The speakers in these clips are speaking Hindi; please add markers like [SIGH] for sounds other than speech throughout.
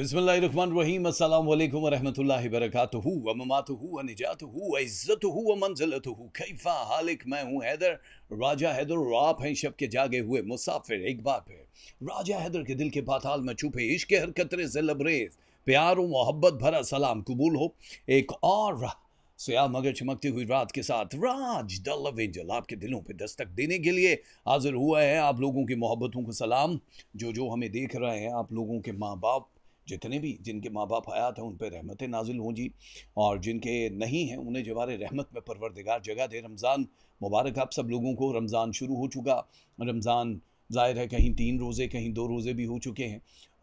राजा जागे हुए मुसाफिर एक बार फिर राजा हैदर के दिल के पाताल में छुपे इश्क हर कतरे से लबरेज प्यार मोहब्बत भरा सलाम कबूल हो एक और मगर चमकती हुई रात के साथ राज द लव एंजल आपके दिलों पे दस्तक देने के लिए हाजिर हुआ है आप लोगों की मोहब्बतों को सलाम जो जो हमें देख रहे हैं आप लोगों के माँ बाप जितने भी जिनके माँ बाप हयात हैं उन पर रहमतें नाजिल हों जी और जिनके नहीं हैं उन्हें जवार रहमत में परवरदिगार जगह दे रमज़ान मुबारक आप सब लोगों को रमज़ान शुरू हो चुका रमज़ान ज़ाहिर है कहीं तीन रोज़े कहीं दो रोज़े भी हो चुके हैं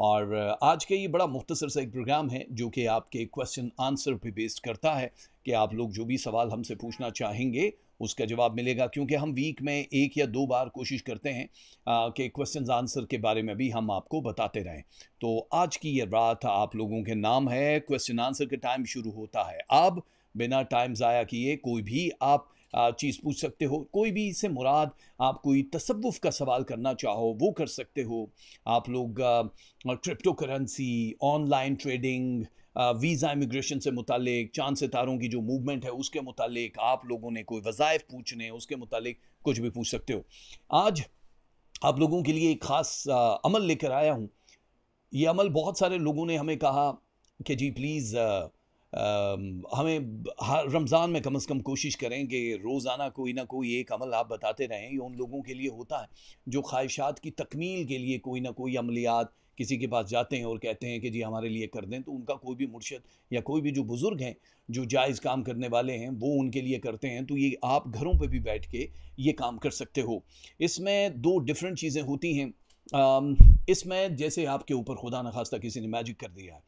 और आज का ये बड़ा मुख्तसर सा एक प्रोग्राम है जो कि आपके क्वेश्चन आंसर पे बेस्ड करता है कि आप लोग जो भी सवाल हमसे पूछना चाहेंगे उसका जवाब मिलेगा क्योंकि हम वीक में एक या दो बार कोशिश करते हैं कि क्वेश्चन आंसर के बारे में भी हम आपको बताते रहें तो आज की ये रात आप लोगों के नाम है क्वेश्चन आंसर के टाइम शुरू होता है अब बिना टाइम ज़ाया किए कोई भी आप चीज़ पूछ सकते हो कोई भी इससे मुराद आप कोई तसवुफ़ का सवाल करना चाहो वो कर सकते हो आप लोग crypto currency online trading visa immigration से मुतक चांद सितारों की जो मूवमेंट है उसके मुतलिक आप लोगों ने कोई वज़ाइफ पूछने उसके मुतलिक कुछ भी पूछ सकते हो आज आप लोगों के लिए एक ख़ास अमल लेकर आया हूँ ये अमल बहुत सारे लोगों ने हमें कहा कि जी प्लीज़ हमें रमज़ान में कम से कम कोशिश करें कि रोज़ाना कोई ना कोई एक अमल आप बताते रहें ये उन लोगों के लिए होता है जो ख्वाहिशात की तकमील के लिए कोई ना कोई अमलियात किसी के पास जाते हैं और कहते हैं कि जी हमारे लिए कर दें तो उनका कोई भी मुर्शद या कोई भी जो बुज़ुर्ग हैं जो जायज़ काम करने वाले हैं वो उनके लिए करते हैं तो ये आप घरों पर भी बैठ के ये काम कर सकते हो इसमें दो डिफरेंट चीज़ें होती हैं इसमें जैसे आपके ऊपर खुदा न खास्ता किसी ने मैजिक कर दिया है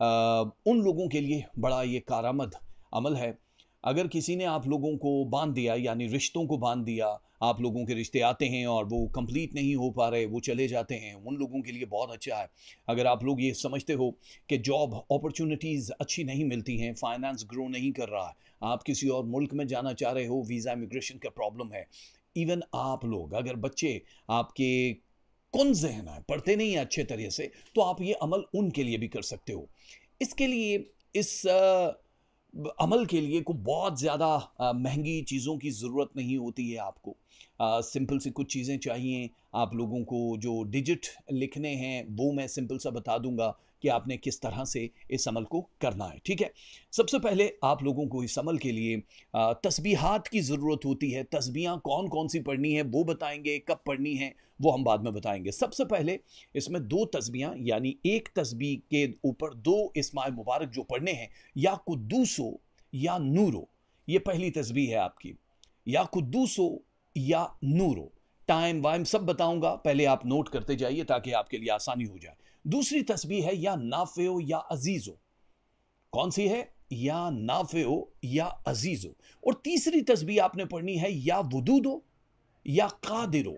उन लोगों के लिए बड़ा ये कारामद अमल है अगर किसी ने आप लोगों को बांध दिया यानी रिश्तों को बांध दिया आप लोगों के रिश्ते आते हैं और वो कंप्लीट नहीं हो पा रहे वो चले जाते हैं उन लोगों के लिए बहुत अच्छा है अगर आप लोग ये समझते हो कि जॉब अपॉर्चुनिटीज़ अच्छी नहीं मिलती हैं फाइनेंस ग्रो नहीं कर रहा आप किसी और मुल्क में जाना चाह रहे हो वीज़ा इमिग्रेशन का प्रॉब्लम है इवन आप लोग अगर बच्चे आपके कौन जहन है पढ़ते नहीं हैं अच्छे तरह से तो आप ये अमल उनके लिए भी कर सकते हो इसके लिए इस अमल के लिए को बहुत ज़्यादा महंगी चीज़ों की ज़रूरत नहीं होती है आपको सिंपल सी कुछ चीज़ें चाहिए आप लोगों को जो डिजिट लिखने हैं वो मैं सिंपल सा बता दूंगा कि आपने किस तरह से इस अमल को करना है ठीक है सबसे पहले आप लोगों को इस अमल के लिए तस्बीहात की ज़रूरत होती है तस्बियाँ कौन कौन सी पढ़नी है वो बताएंगे कब पढ़नी है वो हम बाद में बताएंगे सबसे पहले इसमें दो तस्बियाँ यानी एक तस्बी के ऊपर दो इसमाय मुबारक जो पढ़ने हैं या कुदूसो या नूरो ये पहली तस्बी है आपकी या कुदूसो या नूरो टाइम वाइम सब बताऊंगा पहले आप नोट करते जाइए ताकि आपके लिए आसानी हो जाए दूसरी तस्वीर है या नाफेओ या अजीज़ो कौन सी है या नाफेओ या अजीज़ो और तीसरी तस्वीर आपने पढ़नी है या वदूदो या कादिरो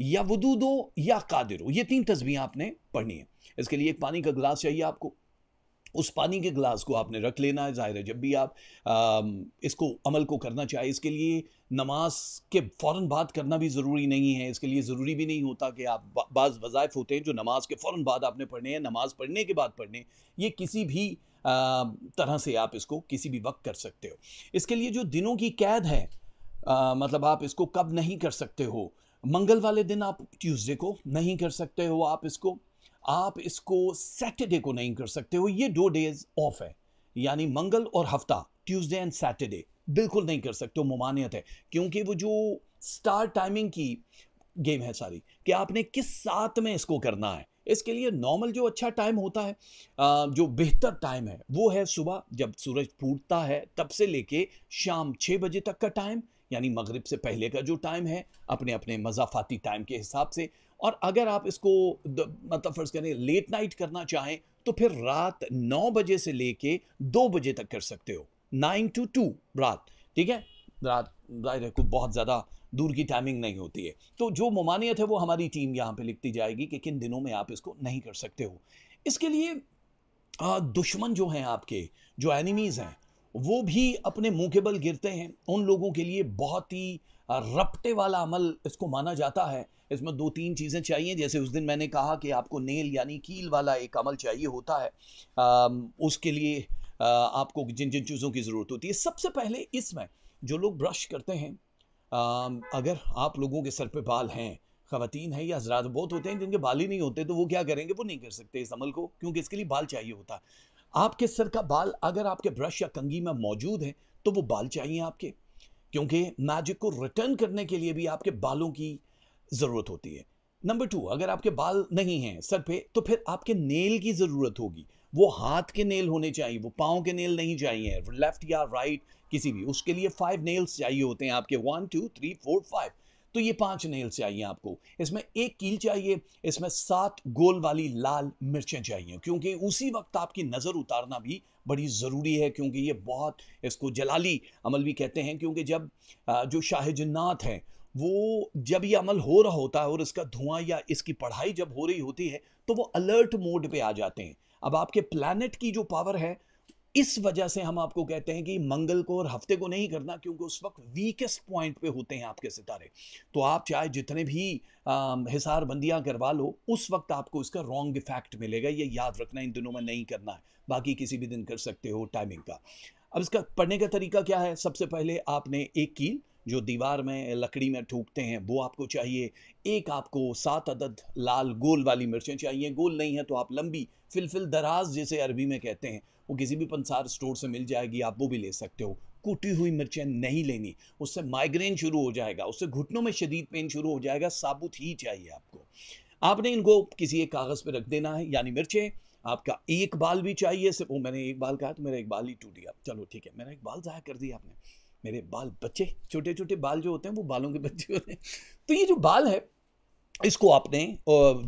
या वदूदो या कादिरो ये तीन तस्वीर आपने पढ़नी है इसके लिए एक पानी का गिलास चाहिए आपको उस पानी के गिलास को आपने रख लेना है ज़ाहिर है जब भी आप आ, इसको अमल को करना चाहे इसके लिए नमाज के फ़ौर बाद करना भी ज़रूरी नहीं है इसके लिए ज़रूरी भी नहीं होता कि आप बाज़ वज़ाइफ होते हैं जो नमाज के फ़ौर बाद आपने पढ़ने हैं नमाज पढ़ने के बाद पढ़ने ये किसी भी आ, तरह से आप इसको किसी भी वक्त कर सकते हो इसके लिए जो दिनों की कैद है आ, मतलब आप इसको कब नहीं कर सकते हो मंगल वाले दिन आप ट्यूसडे को नहीं कर सकते हो आप इसको आप इसको सैटरडे को नहीं कर सकते हो ये दो डेज ऑफ है यानी मंगल और हफ्ता ट्यूसडे एंड सैटरडे बिल्कुल नहीं कर सकते हो ममानियत है क्योंकि वो जो स्टार टाइमिंग की गेम है सारी कि आपने किस साथ में इसको करना है इसके लिए नॉर्मल जो अच्छा टाइम होता है जो बेहतर टाइम है वो है सुबह जब सूरज फूटता है तब से लेके शाम छः बजे तक का टाइम यानी मगरिब से पहले का जो टाइम है अपने अपने मजाफाती टाइम के हिसाब से और अगर आप इसको मतलब फ़र्ज़ करें लेट नाइट करना चाहें तो फिर रात नौ बजे से लेके दो बजे तक कर सकते हो नाइन टू टू रात ठीक है रात जाहिर है कुछ बहुत ज़्यादा दूर की टाइमिंग नहीं होती है तो जो ममानियत है वो हमारी टीम यहाँ पे लिखती जाएगी कि किन दिनों में आप इसको नहीं कर सकते हो इसके लिए दुश्मन जो हैं आपके जो एनिमीज़ हैं वो भी अपने मुँह के बल गिरते हैं उन लोगों के लिए बहुत ही रपटे वाला अमल इसको माना जाता है इसमें दो तीन चीज़ें चाहिए जैसे उस दिन मैंने कहा कि आपको नेल यानी कील वाला एक अमल चाहिए होता है उसके लिए आपको जिन जिन चीज़ों की ज़रूरत होती है सबसे पहले इसमें जो लोग ब्रश करते हैं अगर आप लोगों के सर पे बाल हैं ख़वान है या हजरात बहुत होते हैं जिनके बाल ही नहीं होते तो वो क्या करेंगे वो नहीं कर सकते इस अमल को क्योंकि इसके लिए बाल चाहिए होता है आपके सर का बाल अगर आपके ब्रश या कंगी में मौजूद है तो वो बाल चाहिए आपके क्योंकि मैजिक को रिटर्न करने के लिए भी आपके बालों की ज़रूरत होती है नंबर टू अगर आपके बाल नहीं हैं सर पे तो फिर आपके नेल की ज़रूरत होगी वो हाथ के नेल होने चाहिए वो पाओ के नेल नहीं चाहिए लेफ्ट या राइट किसी भी उसके लिए फाइव नेल्स चाहिए होते हैं आपके one two three four five तो ये पांच नेल्स चाहिए आपको इसमें एक कील चाहिए इसमें सात गोल वाली लाल मिर्चें चाहिए क्योंकि उसी वक्त आपकी नज़र उतारना भी बड़ी ज़रूरी है क्योंकि ये बहुत इसको जलाली अमल भी कहते हैं क्योंकि जब जो शाहजन्नाथ हैं वो जब ये अमल हो रहा होता है और इसका धुआं या इसकी पढ़ाई जब हो रही होती है तो वो अलर्ट मोड पे आ जाते हैं अब आपके प्लानट की जो पावर है इस वजह से हम आपको कहते हैं कि मंगल को और हफ्ते को नहीं करना क्योंकि उस वक्त वीकेस्ट पॉइंट पे होते हैं आपके सितारे तो आप चाहे जितने भी हिसार बंदियां करवा लो उस वक्त आपको इसका रॉन्ग इफेक्ट मिलेगा ये याद रखना इन दिनों में नहीं करना है बाकी किसी भी दिन कर सकते हो टाइमिंग का अब इसका पढ़ने का तरीका क्या है सबसे पहले आपने एक कील जो दीवार में लकड़ी में ठूकते हैं वो आपको चाहिए एक आपको सात अदद लाल गोल वाली मिर्चें चाहिए गोल नहीं है तो आप लंबी फिलफिल दराज जिसे अरबी में कहते हैं वो किसी भी पंसार स्टोर से मिल जाएगी आप वो भी ले सकते हो कूटी हुई मिर्चें नहीं लेनी उससे माइग्रेन शुरू हो जाएगा उससे घुटनों में शदीद पेन शुरू हो जाएगा साबुत ही चाहिए आपको आपने इनको किसी एक कागज़ पर रख देना है यानी मिर्चें आपका एक बाल भी चाहिए सिर्फ वो मैंने एक बाल कहा तो मेरा एक बाल ही टूट गया चलो ठीक है मैंने एक बाल ज़ाया कर दिया आपने मेरे बाल बच्चे छोटे छोटे बाल जो होते हैं वो बालों के बच्चे होते हैं तो ये जो बाल है इसको आपने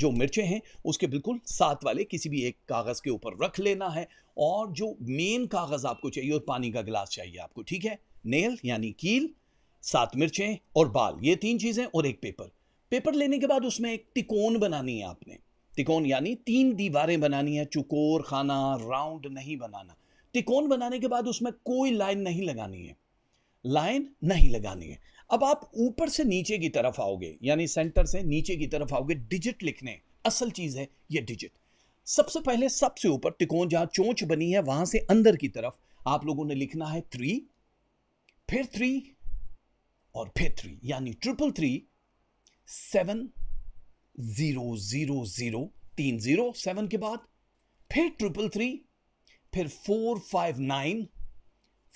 जो मिर्चें हैं उसके बिल्कुल साथ वाले किसी भी एक कागज़ के ऊपर रख लेना है और जो मेन कागज़ आपको चाहिए और पानी का गिलास चाहिए आपको ठीक है नेल यानी कील सात मिर्चें और बाल ये तीन चीज़ें और एक पेपर पेपर लेने के बाद उसमें एक तिकोन बनानी है आपने तिकोन यानी तीन दीवारें बनानी है चुकोर खाना राउंड नहीं बनाना तिकोन बनाने के बाद उसमें कोई लाइन नहीं लगानी है लाइन नहीं लगानी है अब आप ऊपर से नीचे की तरफ आओगे यानी सेंटर से नीचे की तरफ आओगे डिजिट लिखने असल चीज़ है ये डिजिट सबसे पहले सबसे ऊपर तिकोन जहां चोंच बनी है वहां से अंदर की तरफ आप लोगों ने लिखना है थ्री फिर थ्री और फिर थ्री यानी triple three seven zero zero zero तीन ज़ीरो सेवन के बाद फिर ट्रिपल थ्री फिर four five nine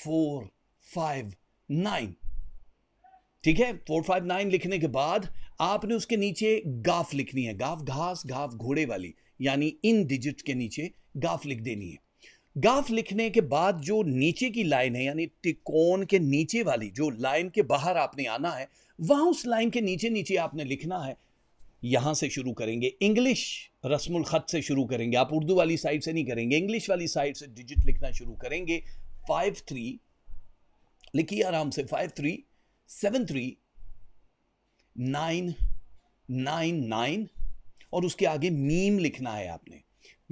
four five nine ठीक है फोर फाइव नाइन लिखने के बाद आपने उसके नीचे गाफ लिखनी है गाफ घास गाफ घोड़े वाली यानी इन डिजिट के नीचे गाफ लिख देनी है गाफ लिखने के बाद जो नीचे की लाइन है यानी तिकोन के नीचे वाली जो लाइन के बाहर आपने आना है वहां उस लाइन के नीचे नीचे आपने लिखना है यहां से शुरू करेंगे इंग्लिश रस्मुल खत से शुरू करेंगे आप उर्दू वाली साइड से नहीं करेंगे इंग्लिश वाली साइड से डिजिट लिखना शुरू करेंगे फाइव थ्री लिखिए आराम से five three seven three nine nine nine और उसके आगे मीम लिखना है आपने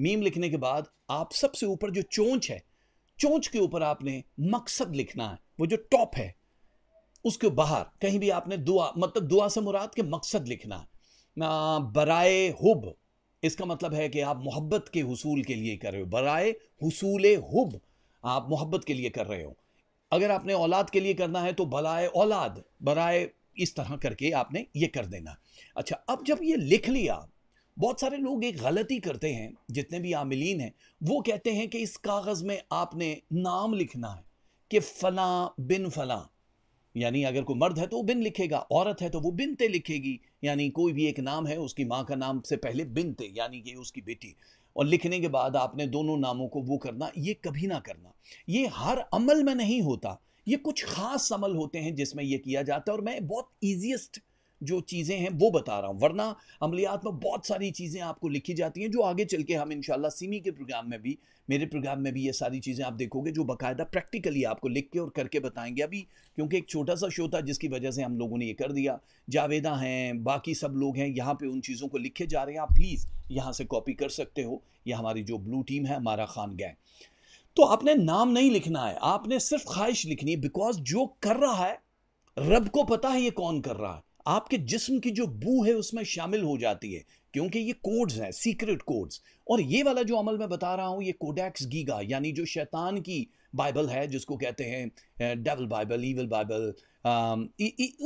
मीम लिखने के बाद आप सबसे ऊपर जो चोंच है चोंच के ऊपर आपने मकसद लिखना है वो जो टॉप है उसके बाहर कहीं भी आपने दुआ मतलब दुआ से मुराद के मकसद लिखना बराए हुब इसका मतलब है कि आप मोहब्बत के हसूल के लिए कर रहे हो बराए हसूल हुब आप मोहब्बत के लिए कर रहे हो अगर आपने औलाद के लिए करना है तो भलाए औलाद बराए इस तरह करके आपने ये कर देना अच्छा अब जब ये लिख लिया बहुत सारे लोग एक गलती करते हैं जितने भी आमिलीन हैं वो कहते हैं कि इस कागज़ में आपने नाम लिखना है कि फ़ला बिन फ़ला यानी अगर कोई मर्द है तो वो बिन लिखेगा औरत है तो वो बिनते लिखेगी यानी कोई भी एक नाम है उसकी माँ का नाम से पहले बिनते यानी कि उसकी बेटी और लिखने के बाद आपने दोनों नामों को वो करना ये कभी ना करना ये हर अमल में नहीं होता ये कुछ ख़ास अमल होते हैं जिसमें ये किया जाता है और मैं बहुत ईजिएस्ट जो चीज़ें हैं वो बता रहा हूँ वरना अमलियात में बहुत सारी चीज़ें आपको लिखी जाती हैं जो आगे चल के हम इन सीमी के प्रोग्राम में भी मेरे प्रोग्राम में भी ये सारी चीज़ें आप देखोगे जो बाकायदा प्रैक्टिकली आपको लिख के और करके बताएंगे अभी क्योंकि एक छोटा सा शो था जिसकी वजह से हम लोगों ने ये कर दिया जावेदा हैं बाकी सब लोग हैं यहाँ पर उन चीज़ों को लिखे जा रहे हैं आप प्लीज़ यहाँ से कॉपी कर सकते हो ये हमारी जो ब्लू टीम है हमारा खान गैंग तो आपने नाम नहीं लिखना है आपने सिर्फ ख्वाहिश लिखनी है बिकॉज जो कर रहा है रब को पता है ये कौन कर रहा है आपके जिस्म की जो बू है उसमें शामिल हो जाती है क्योंकि ये कोड्स हैं सीक्रेट कोड्स और ये वाला जो अमल मैं बता रहा हूँ ये कोडेक्स गीगा यानी जो शैतान की बाइबल है जिसको कहते हैं डेवल बाइबल ईवल बाइबल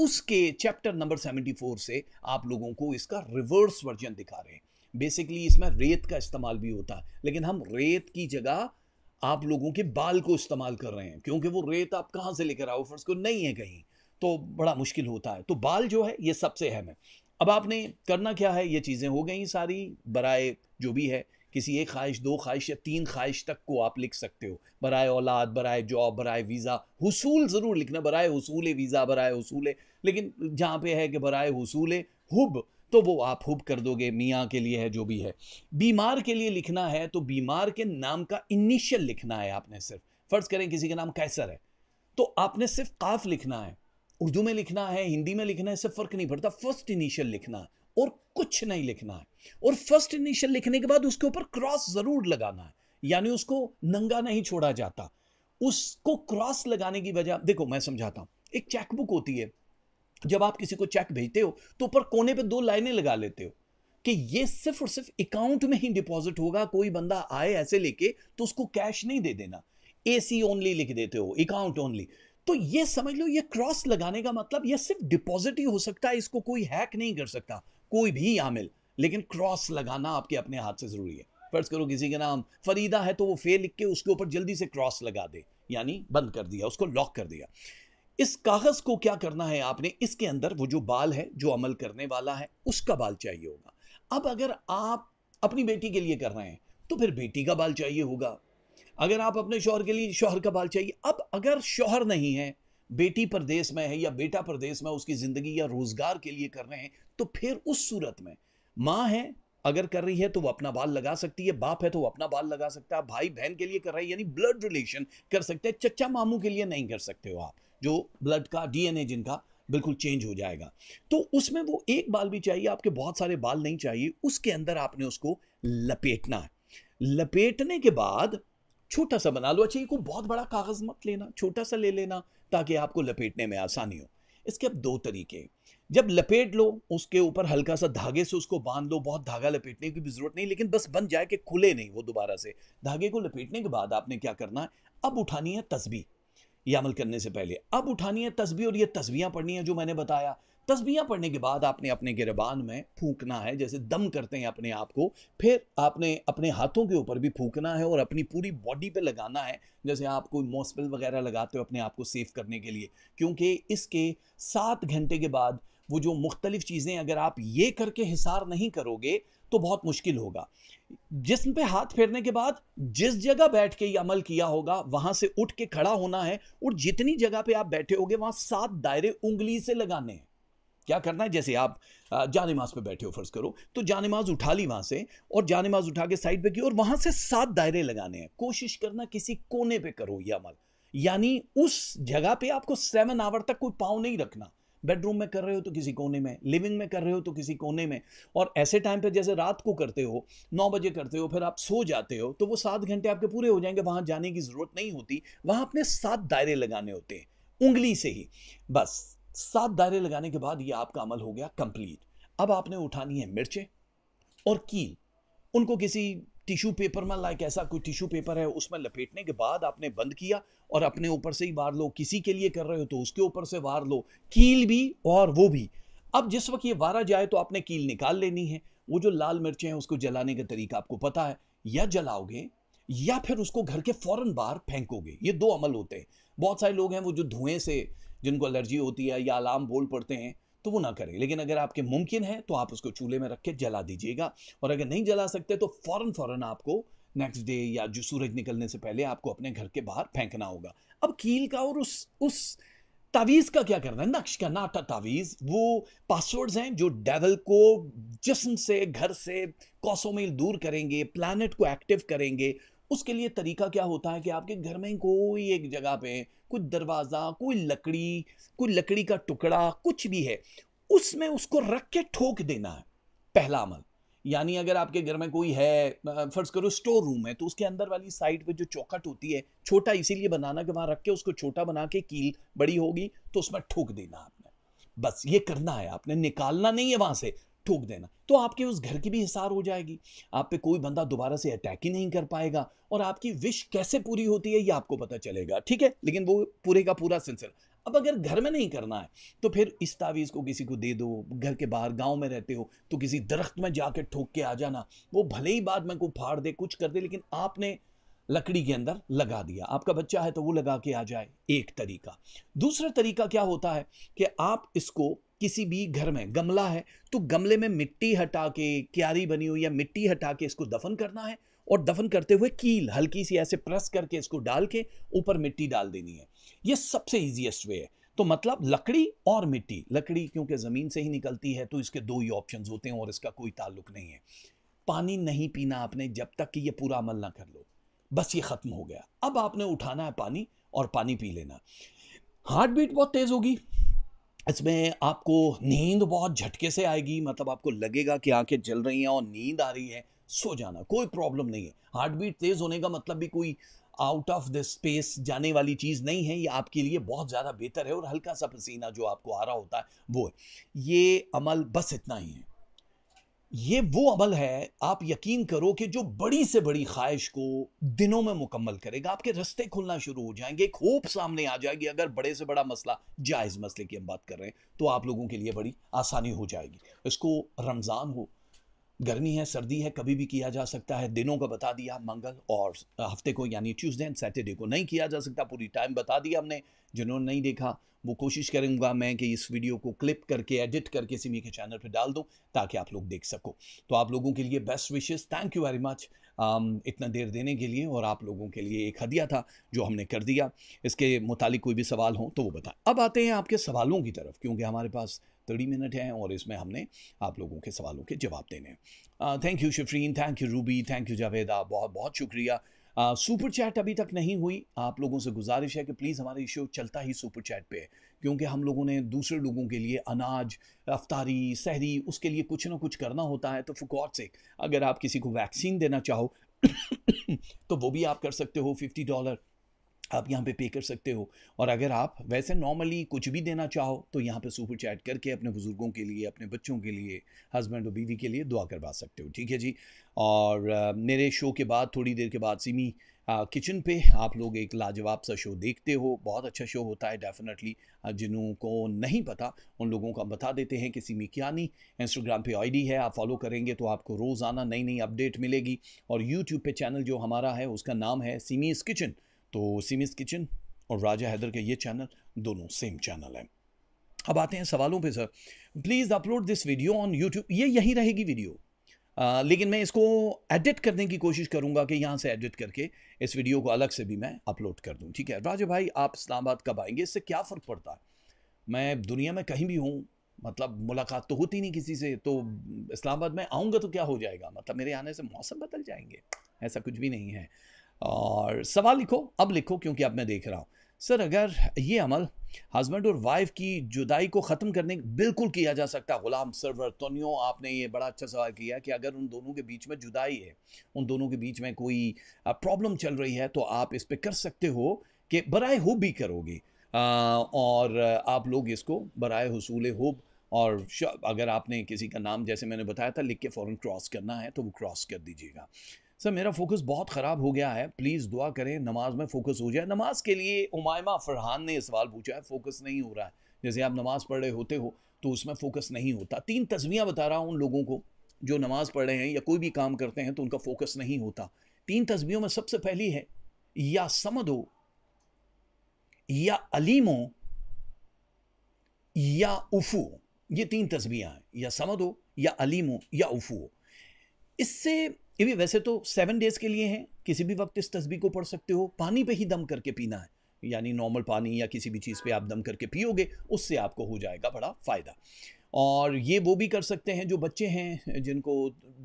उसके चैप्टर नंबर 74 से आप लोगों को इसका रिवर्स वर्जन दिखा रहे हैं बेसिकली इसमें रेत का इस्तेमाल भी होता है लेकिन हम रेत की जगह आप लोगों के बाल को इस्तेमाल कर रहे हैं क्योंकि वो रेत आप कहाँ से लेकर आओ फर्स को नहीं है कहीं तो बड़ा मुश्किल होता है तो बाल जो है ये सबसे अहम है अब आपने करना क्या है ये चीज़ें हो गई सारी बराए जो भी है किसी एक ख्वाहिश दो ख्वाहिश या तीन ख्वाहिश तक को आप लिख सकते हो बरए औलाद बरए जॉब बरए वीज़ा हसूल ज़रूर लिखना बरए हसूल वीज़ा बरए हसूल लेकिन जहाँ पे है कि बराए हसूल हुब तो वो आप हुब कर दोगे मियाँ के लिए है जो भी है बीमार के लिए लिखना है तो बीमार के नाम का इनिशियल लिखना है आपने सिर्फ फ़र्ज़ करें किसी का नाम कैसर है तो आपने सिर्फ काफ लिखना है उर्दू में लिखना है हिंदी में लिखना है इससे फ़र्क नहीं पड़ता फर्स्ट इनिशियल लिखना है और कुछ नहीं लिखना है और फर्स्ट इनिशियल लिखने के बाद उसके ऊपर क्रॉस ज़रूर लगाना है यानी उसको नंगा नहीं छोड़ा जाता उसको क्रॉस लगाने की वजह देखो मैं समझाता हूं एक चेकबुक होती है जब आप किसी को चेक भेजते हो तो ऊपर कोने पे दो लाइनें लगा लेते हो कि ये सिर्फ और सिर्फ अकाउंट में ही डिपॉजिट होगा कोई बंदा आए ऐसे लेके तो उसको कैश नहीं दे देना एसी ओनली लिख देते हो अकाउंट ओनली तो ये समझ लो ये क्रॉस लगाने का मतलब ये सिर्फ डिपॉजिट ही हो सकता है इसको कोई हैक नहीं कर सकता कोई भी आमिल लेकिन क्रॉस लगाना आपके अपने हाथ से ज़रूरी है फर्ज करो किसी का नाम फरीदा है तो वो फे लिख के उसके ऊपर जल्दी से क्रॉस लगा दे यानी बंद कर दिया उसको लॉक कर दिया इस कागज़ को क्या करना है आपने इसके अंदर वो जो बाल है जो अमल करने वाला है उसका बाल चाहिए होगा अब अगर आप अपनी बेटी के लिए कर रहे हैं तो फिर बेटी का बाल चाहिए होगा अगर आप अपने शोहर के लिए शोहर का बाल चाहिए अब अगर शोहर नहीं है बेटी परदेश में है या बेटा परदेश में उसकी ज़िंदगी या रोज़गार के लिए कर रहे हैं तो फिर उस सूरत में माँ है अगर कर रही है तो वो अपना बाल लगा सकती है बाप है तो वो अपना बाल लगा सकता है भाई बहन के लिए कर रही है यानी ब्लड रिलेशन कर सकते हैं चचा मामू के लिए नहीं कर सकते हो आप जो ब्लड का डीएनए जिनका बिल्कुल चेंज हो जाएगा तो उसमें वो एक बाल भी चाहिए आपके बहुत सारे बाल नहीं चाहिए उसके अंदर आपने उसको लपेटना है लपेटने के बाद छोटा सा बना लो अच्छा ये को बहुत बड़ा कागज़ मत लेना छोटा सा ले लेना ताकि आपको लपेटने में आसानी हो इसके अब दो तरीके जब लपेट लो उसके ऊपर हल्का सा धागे से उसको बांध लो बहुत धागा लपेटने की भी ज़रूरत नहीं लेकिन बस बन जाए कि खुले नहीं वो दोबारा से धागे को लपेटने के बाद आपने क्या करना है अब उठानी है तस्बी ये अमल करने से पहले अब उठानी है तस्बी और ये तस्बियाँ पढ़नी है जो मैंने बताया तस्बियाँ पढ़ने के बाद आपने अपने गिरबान में फूकना है जैसे दम करते हैं अपने आप को फिर आपने अपने हाथों के ऊपर भी फूकना है और अपनी पूरी बॉडी पे लगाना है जैसे आप कोई मॉस्पिल वगैरह लगाते हो अपने आप को सेफ करने के लिए क्योंकि इसके सात घंटे के बाद वो जो मुख्तलिफ चीज़ें अगर आप ये करके हिसार नहीं करोगे तो बहुत मुश्किल होगा जिसम पे हाथ फेरने के बाद जिस जगह बैठ के ये अमल किया होगा वहां से उठ के खड़ा होना है और जितनी जगह पे आप बैठे होगे वहां सात दायरे उंगली से लगाने हैं क्या करना है जैसे आप जानेमाज पे बैठे हो फर्ज करो तो जानेमाज उठा ली वहाँ से और जानेमाज उठा के साइड पे की और वहाँ से सात दायरे लगाने हैं कोशिश करना किसी कोने पे करो ये अमल यानी उस जगह पे आपको सेवन आवर तक कोई पाँव नहीं रखना बेडरूम में कर रहे हो तो किसी कोने में लिविंग में कर रहे हो तो किसी कोने में और ऐसे टाइम पे जैसे रात को करते हो नौ बजे करते हो फिर आप सो जाते हो तो वो सात घंटे आपके पूरे हो जाएंगे वहाँ जाने की ज़रूरत नहीं होती वहाँ अपने सात दायरे लगाने होते हैं उंगली से ही बस सात दायरे लगाने के बाद ये आपका अमल हो गया कंप्लीट अब आपने उठानी है मिर्चें और कील उनको किसी टिश्यू पेपर में लाइक ऐसा कोई टिश्यू पेपर है उसमें लपेटने के बाद आपने बंद किया और अपने ऊपर से ही वार लो किसी के लिए कर रहे हो तो उसके ऊपर से वार लो कील भी और वो भी अब जिस वक्त ये वारा जाए तो आपने कील निकाल लेनी है वो जो लाल मिर्चें हैं उसको जलाने का तरीका आपको पता है या जलाओगे या फिर उसको घर के फौरन बाहर फेंकोगे ये दो अमल होते हैं बहुत सारे लोग हैं वो जो धुएं से जिनको एलर्जी होती है या अलार्म बोल पड़ते हैं तो वो ना करें लेकिन अगर आपके मुमकिन है तो आप उसको चूल्हे में रख के जला दीजिएगा और अगर नहीं जला सकते तो फौरन फौरन आपको नेक्स्ट डे या जो सूरज निकलने से पहले आपको अपने घर के बाहर फेंकना होगा अब कील का और उस उस तावीज़ का क्या करना है नक्श का नाटा तावीज़ वो पासवर्ड्स हैं जो डेवल को जिसम से घर से कौसों में दूर करेंगे प्लानट को एक्टिव करेंगे उसके लिए तरीका क्या होता है कि आपके घर में कोई एक जगह पे कुछ दरवाज़ा कोई लकड़ी कोई लकड़ी का टुकड़ा कुछ भी है उसमें उसको रख के ठोक देना है पहला अमल यानी अगर आपके घर में कोई है फर्ज करो स्टोर रूम है तो उसके अंदर वाली साइड पे जो चौखट होती है छोटा इसीलिए बनाना कि वहाँ रख के उसको छोटा बना के कील बड़ी होगी तो उसमें ठोक देना आपने बस ये करना है आपने निकालना नहीं है वहाँ से ठोक देना तो आपके उस घर की भी हिसार हो जाएगी आप पे कोई बंदा दोबारा से अटैक ही नहीं कर पाएगा और आपकी विश कैसे पूरी होती है ये आपको पता चलेगा ठीक है लेकिन वो पूरे का पूरा सिलसिला अब अगर घर में नहीं करना है तो फिर इस तावीज़ को किसी को दे दो घर के बाहर गांव में रहते हो तो किसी दरख्त में जाकर ठोक के आ जाना वो भले ही बाद में को फाड़ दे कुछ कर दे लेकिन आपने लकड़ी के अंदर लगा दिया आपका बच्चा है तो वो लगा के आ जाए एक तरीका दूसरा तरीका क्या होता है कि आप इसको किसी भी घर में गमला है तो गमले में मिट्टी हटा के क्यारी बनी हुई या मिट्टी हटा के इसको दफन करना है और दफन करते हुए कील हल्की सी ऐसे प्रेस करके इसको डाल के ऊपर मिट्टी डाल देनी है ये सबसे ईजिएस्ट वे है तो मतलब लकड़ी और मिट्टी लकड़ी क्योंकि ज़मीन से ही निकलती है तो इसके दो ही ऑप्शन होते हैं और इसका कोई ताल्लुक नहीं है पानी नहीं पीना आपने जब तक कि ये पूरा अमल ना कर लो बस ये ख़त्म हो गया अब आपने उठाना है पानी और पानी पी लेना हार्ट बीट बहुत तेज़ होगी इसमें आपको नींद बहुत झटके से आएगी मतलब आपको लगेगा कि आंखें जल रही हैं और नींद आ रही है सो जाना कोई प्रॉब्लम नहीं है हार्ट बीट तेज़ होने का मतलब भी कोई आउट ऑफ द स्पेस जाने वाली चीज़ नहीं है ये आपके लिए बहुत ज़्यादा बेहतर है और हल्का सा पसीना जो आपको आ रहा होता है वो है ये अमल बस इतना ही है ये वो अमल है आप यकीन करो कि जो बड़ी से बड़ी ख्वाहिश को दिनों में मुकम्मल करेगा आपके रस्ते खुलना शुरू हो जाएंगे एक होप सामने आ जाएगी अगर बड़े से बड़ा मसला जायज़ मसले की हम बात कर रहे हैं तो आप लोगों के लिए बड़ी आसानी हो जाएगी इसको रमज़ान हो गर्मी है सर्दी है कभी भी किया जा सकता है दिनों का बता दिया मंगल और हफ्ते को यानी ट्यूसडे एंड सैटरडे को नहीं किया जा सकता पूरी टाइम बता दिया हमने जिन्होंने नहीं देखा वो कोशिश करूँगा मैं कि इस वीडियो को क्लिप करके एडिट करके सिमी के चैनल पर डाल दूँ ताकि आप लोग देख सको तो आप लोगों के लिए best wishes thank you very much इतना देर देने के लिए और आप लोगों के लिए एक हदिया था जो हमने कर दिया इसके मुतालिक कोई भी सवाल हो तो वो बताएं अब आते हैं आपके सवालों की तरफ क्योंकि हमारे पास 30 मिनट हैं और इसमें हमने आप लोगों के सवालों के जवाब देने हैं thank you Shifreen thank you Ruby thank you Javed आप बहुत बहुत शुक्रिया सुपर uh, चैट अभी तक नहीं हुई आप लोगों से गुजारिश है कि प्लीज़ हमारे शो चलता ही सुपर चैट पे क्योंकि हम लोगों ने दूसरे लोगों के लिए अनाज रफ्तारी सहरी उसके लिए कुछ ना कुछ करना होता है तो फुकॉट से अगर आप किसी को वैक्सीन देना चाहो [COUGHS] तो वो भी आप कर सकते हो फिफ्टी डॉलर आप यहाँ पे पे कर सकते हो और अगर आप वैसे नॉर्मली कुछ भी देना चाहो तो यहाँ पे सुपर चैट करके अपने बुज़ुर्गों के लिए अपने बच्चों के लिए हस्बैंड और बीवी के लिए दुआ करवा सकते हो ठीक है जी और आ, मेरे शो के बाद थोड़ी देर के बाद सिमी किचन पे आप लोग एक लाजवाब सा शो देखते हो बहुत अच्छा शो होता है डेफिनेटली जिन्हों को नहीं पता उन लोगों को हम बता देते हैं कि सिमी कियानी इंस्टाग्राम पे आईडी है आप फॉलो करेंगे तो आपको रोज़ाना नई नई अपडेट मिलेगी और यूट्यूब पे चैनल जो हमारा है उसका नाम है सिमी किचन तो सीमिस किचन और राजा हैदर के ये चैनल दोनों सेम चैनल हैं अब आते हैं सवालों पे sir please upload this video on YouTube ये यहीं रहेगी वीडियो आ, लेकिन मैं इसको एडिट करने की कोशिश करूंगा कि यहाँ से एडिट करके इस वीडियो को अलग से भी मैं अपलोड कर दूँ ठीक है राजा भाई आप इस्लामाबाद कब आएंगे इससे क्या फ़र्क पड़ता है मैं दुनिया में कहीं भी हूँ मतलब मुलाकात तो होती नहीं किसी से तो इस्लामाबाद में आऊँगा तो क्या हो जाएगा मतलब मेरे आने से मौसम बदल जाएंगे ऐसा कुछ भी नहीं है और सवाल लिखो अब लिखो क्योंकि अब मैं देख रहा हूँ सर अगर ये अमल हस्बैंड और वाइफ की जुदाई को ख़त्म करने बिल्कुल किया जा सकता गुलाम सरवर तोनियो आपने ये बड़ा अच्छा सवाल किया कि अगर उन दोनों के बीच में जुदाई है उन दोनों के बीच में कोई प्रॉब्लम चल रही है तो आप इस पर कर सकते हो कि बरए हुब भी करोगे और आप लोग इसको बरए हसूल हुब और अगर आपने किसी का नाम जैसे मैंने बताया था लिख के फ़ौरन क्रॉस करना है तो वो क्रॉस कर दीजिएगा सर मेरा फोकस बहुत ख़राब हो गया है प्लीज़ दुआ करें नमाज में फ़ोकस हो जाए नमाज के लिए उमायमा फ़रहान ने सवाल पूछा है फ़ोकस नहीं हो रहा है जैसे आप नमाज़ पढ़ रहे होते हो तो उसमें फ़ोकस नहीं होता तीन तस्वीरें बता रहा हूँ उन लोगों को जो नमाज़ पढ़ रहे हैं या कोई भी काम करते हैं तो उनका फ़ोकस नहीं होता तीन तस्वीरों में सबसे पहली है या समदो या अलीमो या उफू ये तीन तस्वीरें हैं या समदो या अलीमो या उफू इससे ये भी वैसे तो सेवन डेज़ के लिए हैं किसी भी वक्त इस तस्बी को पढ़ सकते हो पानी पे ही दम करके पीना है यानी नॉर्मल पानी या किसी भी चीज़ पे आप दम करके पियोगे उससे आपको हो जाएगा बड़ा फ़ायदा और ये वो भी कर सकते हैं जो बच्चे हैं जिनको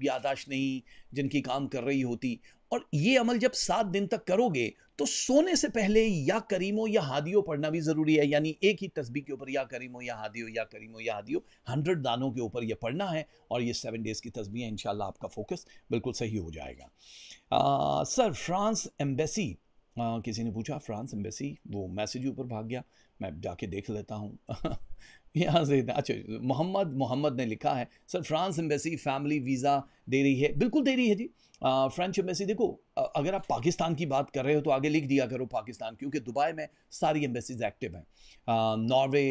यादाश्त नहीं जिनकी काम कर रही होती और ये अमल जब सात दिन तक करोगे तो सोने से पहले या करीमो या हादियो पढ़ना भी ज़रूरी है यानी एक ही तस्बी के ऊपर या करीमो या हादियो या करीमो या हादियो हंड्रेड दानों के ऊपर ये पढ़ना है और ये सेवन डेज़ की तस्बी है इन आपका फोकस बिल्कुल सही हो जाएगा आ, सर फ्रांस एम्बेसी किसी ने पूछा फ्रांस एम्बेसी वो मैसेज ऊपर भाग गया मैं जाके देख लेता हूँ [LAUGHS] यहाँ से अच्छा मोहम्मद मोहम्मद ने लिखा है sir France embassy family visa दे रही है बिल्कुल दे रही है जी फ्रेंच एम्बेसी देखो अगर आप पाकिस्तान की बात कर रहे हो तो आगे लिख दिया करो पाकिस्तान क्योंकि दुबई में सारी एम्बेसीज एक्टिव हैं नॉर्वे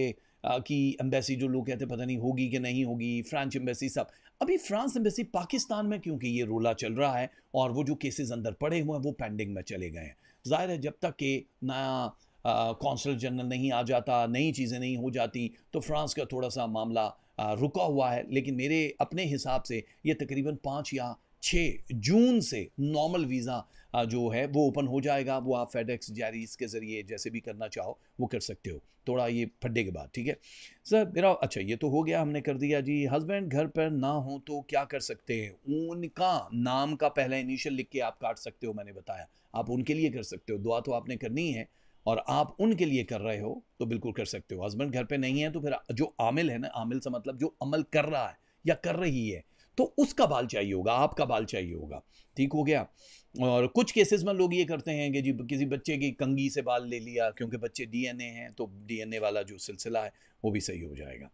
की एम्बेसी जो लोग कहते हैं पता नहीं होगी कि नहीं होगी फ्रेंच एम्बेसी सब अभी फ्रांस एम्बेसी पाकिस्तान में क्योंकि ये रोला चल रहा है और वो जो केसेस अंदर पड़े हुए हैं वो पेंडिंग में चले गए हैं ज़ाहिर है जब तक कि नया कौंसल जनरल नहीं आ जाता नई चीज़ें नहीं हो जाती तो फ्रांस का थोड़ा सा मामला रुका हुआ है लेकिन मेरे अपने हिसाब से ये तकरीबन पाँच या छः जून से नॉर्मल वीज़ा जो है वो ओपन हो जाएगा वो आप फेडेक्स जैरीज के ज़रिए जैसे भी करना चाहो वो कर सकते हो थोड़ा ये फड्डे के बाद ठीक है सर मेरा अच्छा ये तो हो गया हमने कर दिया जी हस्बैंड घर पर ना हो तो क्या कर सकते हैं उनका नाम का पहला इनिशियल लिख के आप काट सकते हो मैंने बताया आप उनके लिए कर सकते हो दुआ तो आपने करनी है और आप उनके लिए कर रहे हो तो बिल्कुल कर सकते हो हस्बैंड घर पे नहीं है तो फिर जो आमिल है ना आमिल से मतलब जो अमल कर रहा है या कर रही है तो उसका बाल चाहिए होगा आपका बाल चाहिए होगा ठीक हो गया और कुछ केसेस में लोग ये करते हैं कि जी किसी बच्चे की कंगी से बाल ले लिया क्योंकि बच्चे डीएनए हैं तो डीएनए वाला जो सिलसिला है वो भी सही हो जाएगा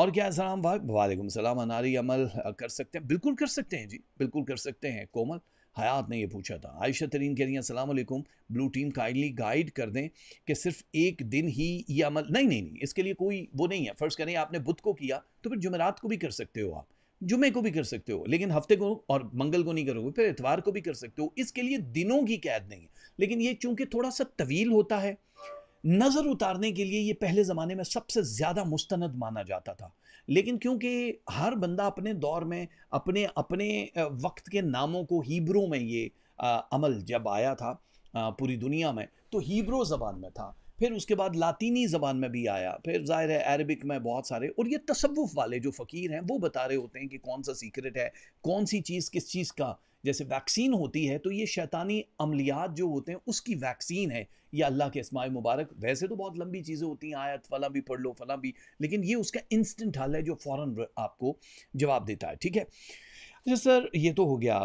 और क्या सलाम भाई वालेकुम सलाम अनारी अमल कर सकते हैं बिल्कुल कर सकते हैं जी बिल्कुल कर सकते हैं कोमल हयात ने यह पूछा था आयशा तरीन कह रही हैं Aslam blue team kindly guide कर दें कि सिर्फ एक दिन ही ये अमल नहीं नहीं नहीं इसके लिए कोई वो नहीं है फ़र्ज़ करें आपने बुध को किया तो फिर जुमेरात को भी कर सकते हो आप जुमे को भी कर सकते हो लेकिन हफ्ते को और मंगल को नहीं करोगे फिर इतवार को भी कर सकते हो इसके लिए दिनों की कैद नहीं है लेकिन ये चूंकि थोड़ा सा तवील होता है नज़र उतारने के लिए ये पहले ज़माने में सबसे ज़्यादा मुस्तंद माना जाता था लेकिन क्योंकि हर बंदा अपने दौर में अपने अपने वक्त के नामों को हीब्रो में ये अमल जब आया था पूरी दुनिया में तो हीब्रो ज़बान में था फिर उसके बाद लातीनी ज़बान में भी आया फिर ज़ाहिर है अरबिक में बहुत सारे और ये तसवुफ़ वाले जो फ़कीर हैं वो बता रहे होते हैं कि कौन सा सीक्रेट है कौन सी चीज़ किस चीज़ का जैसे वैक्सीन होती है तो ये शैतानी अमलियात जो होते हैं उसकी वैक्सीन है ये अल्लाह के इसमाय मुबारक वैसे तो बहुत लंबी चीज़ें होती हैं आयत फला भी पढ़ लो फला भी लेकिन ये उसका इंस्टेंट हल है जो फ़ौर आपको जवाब देता है ठीक है अच्छा सर ये तो हो गया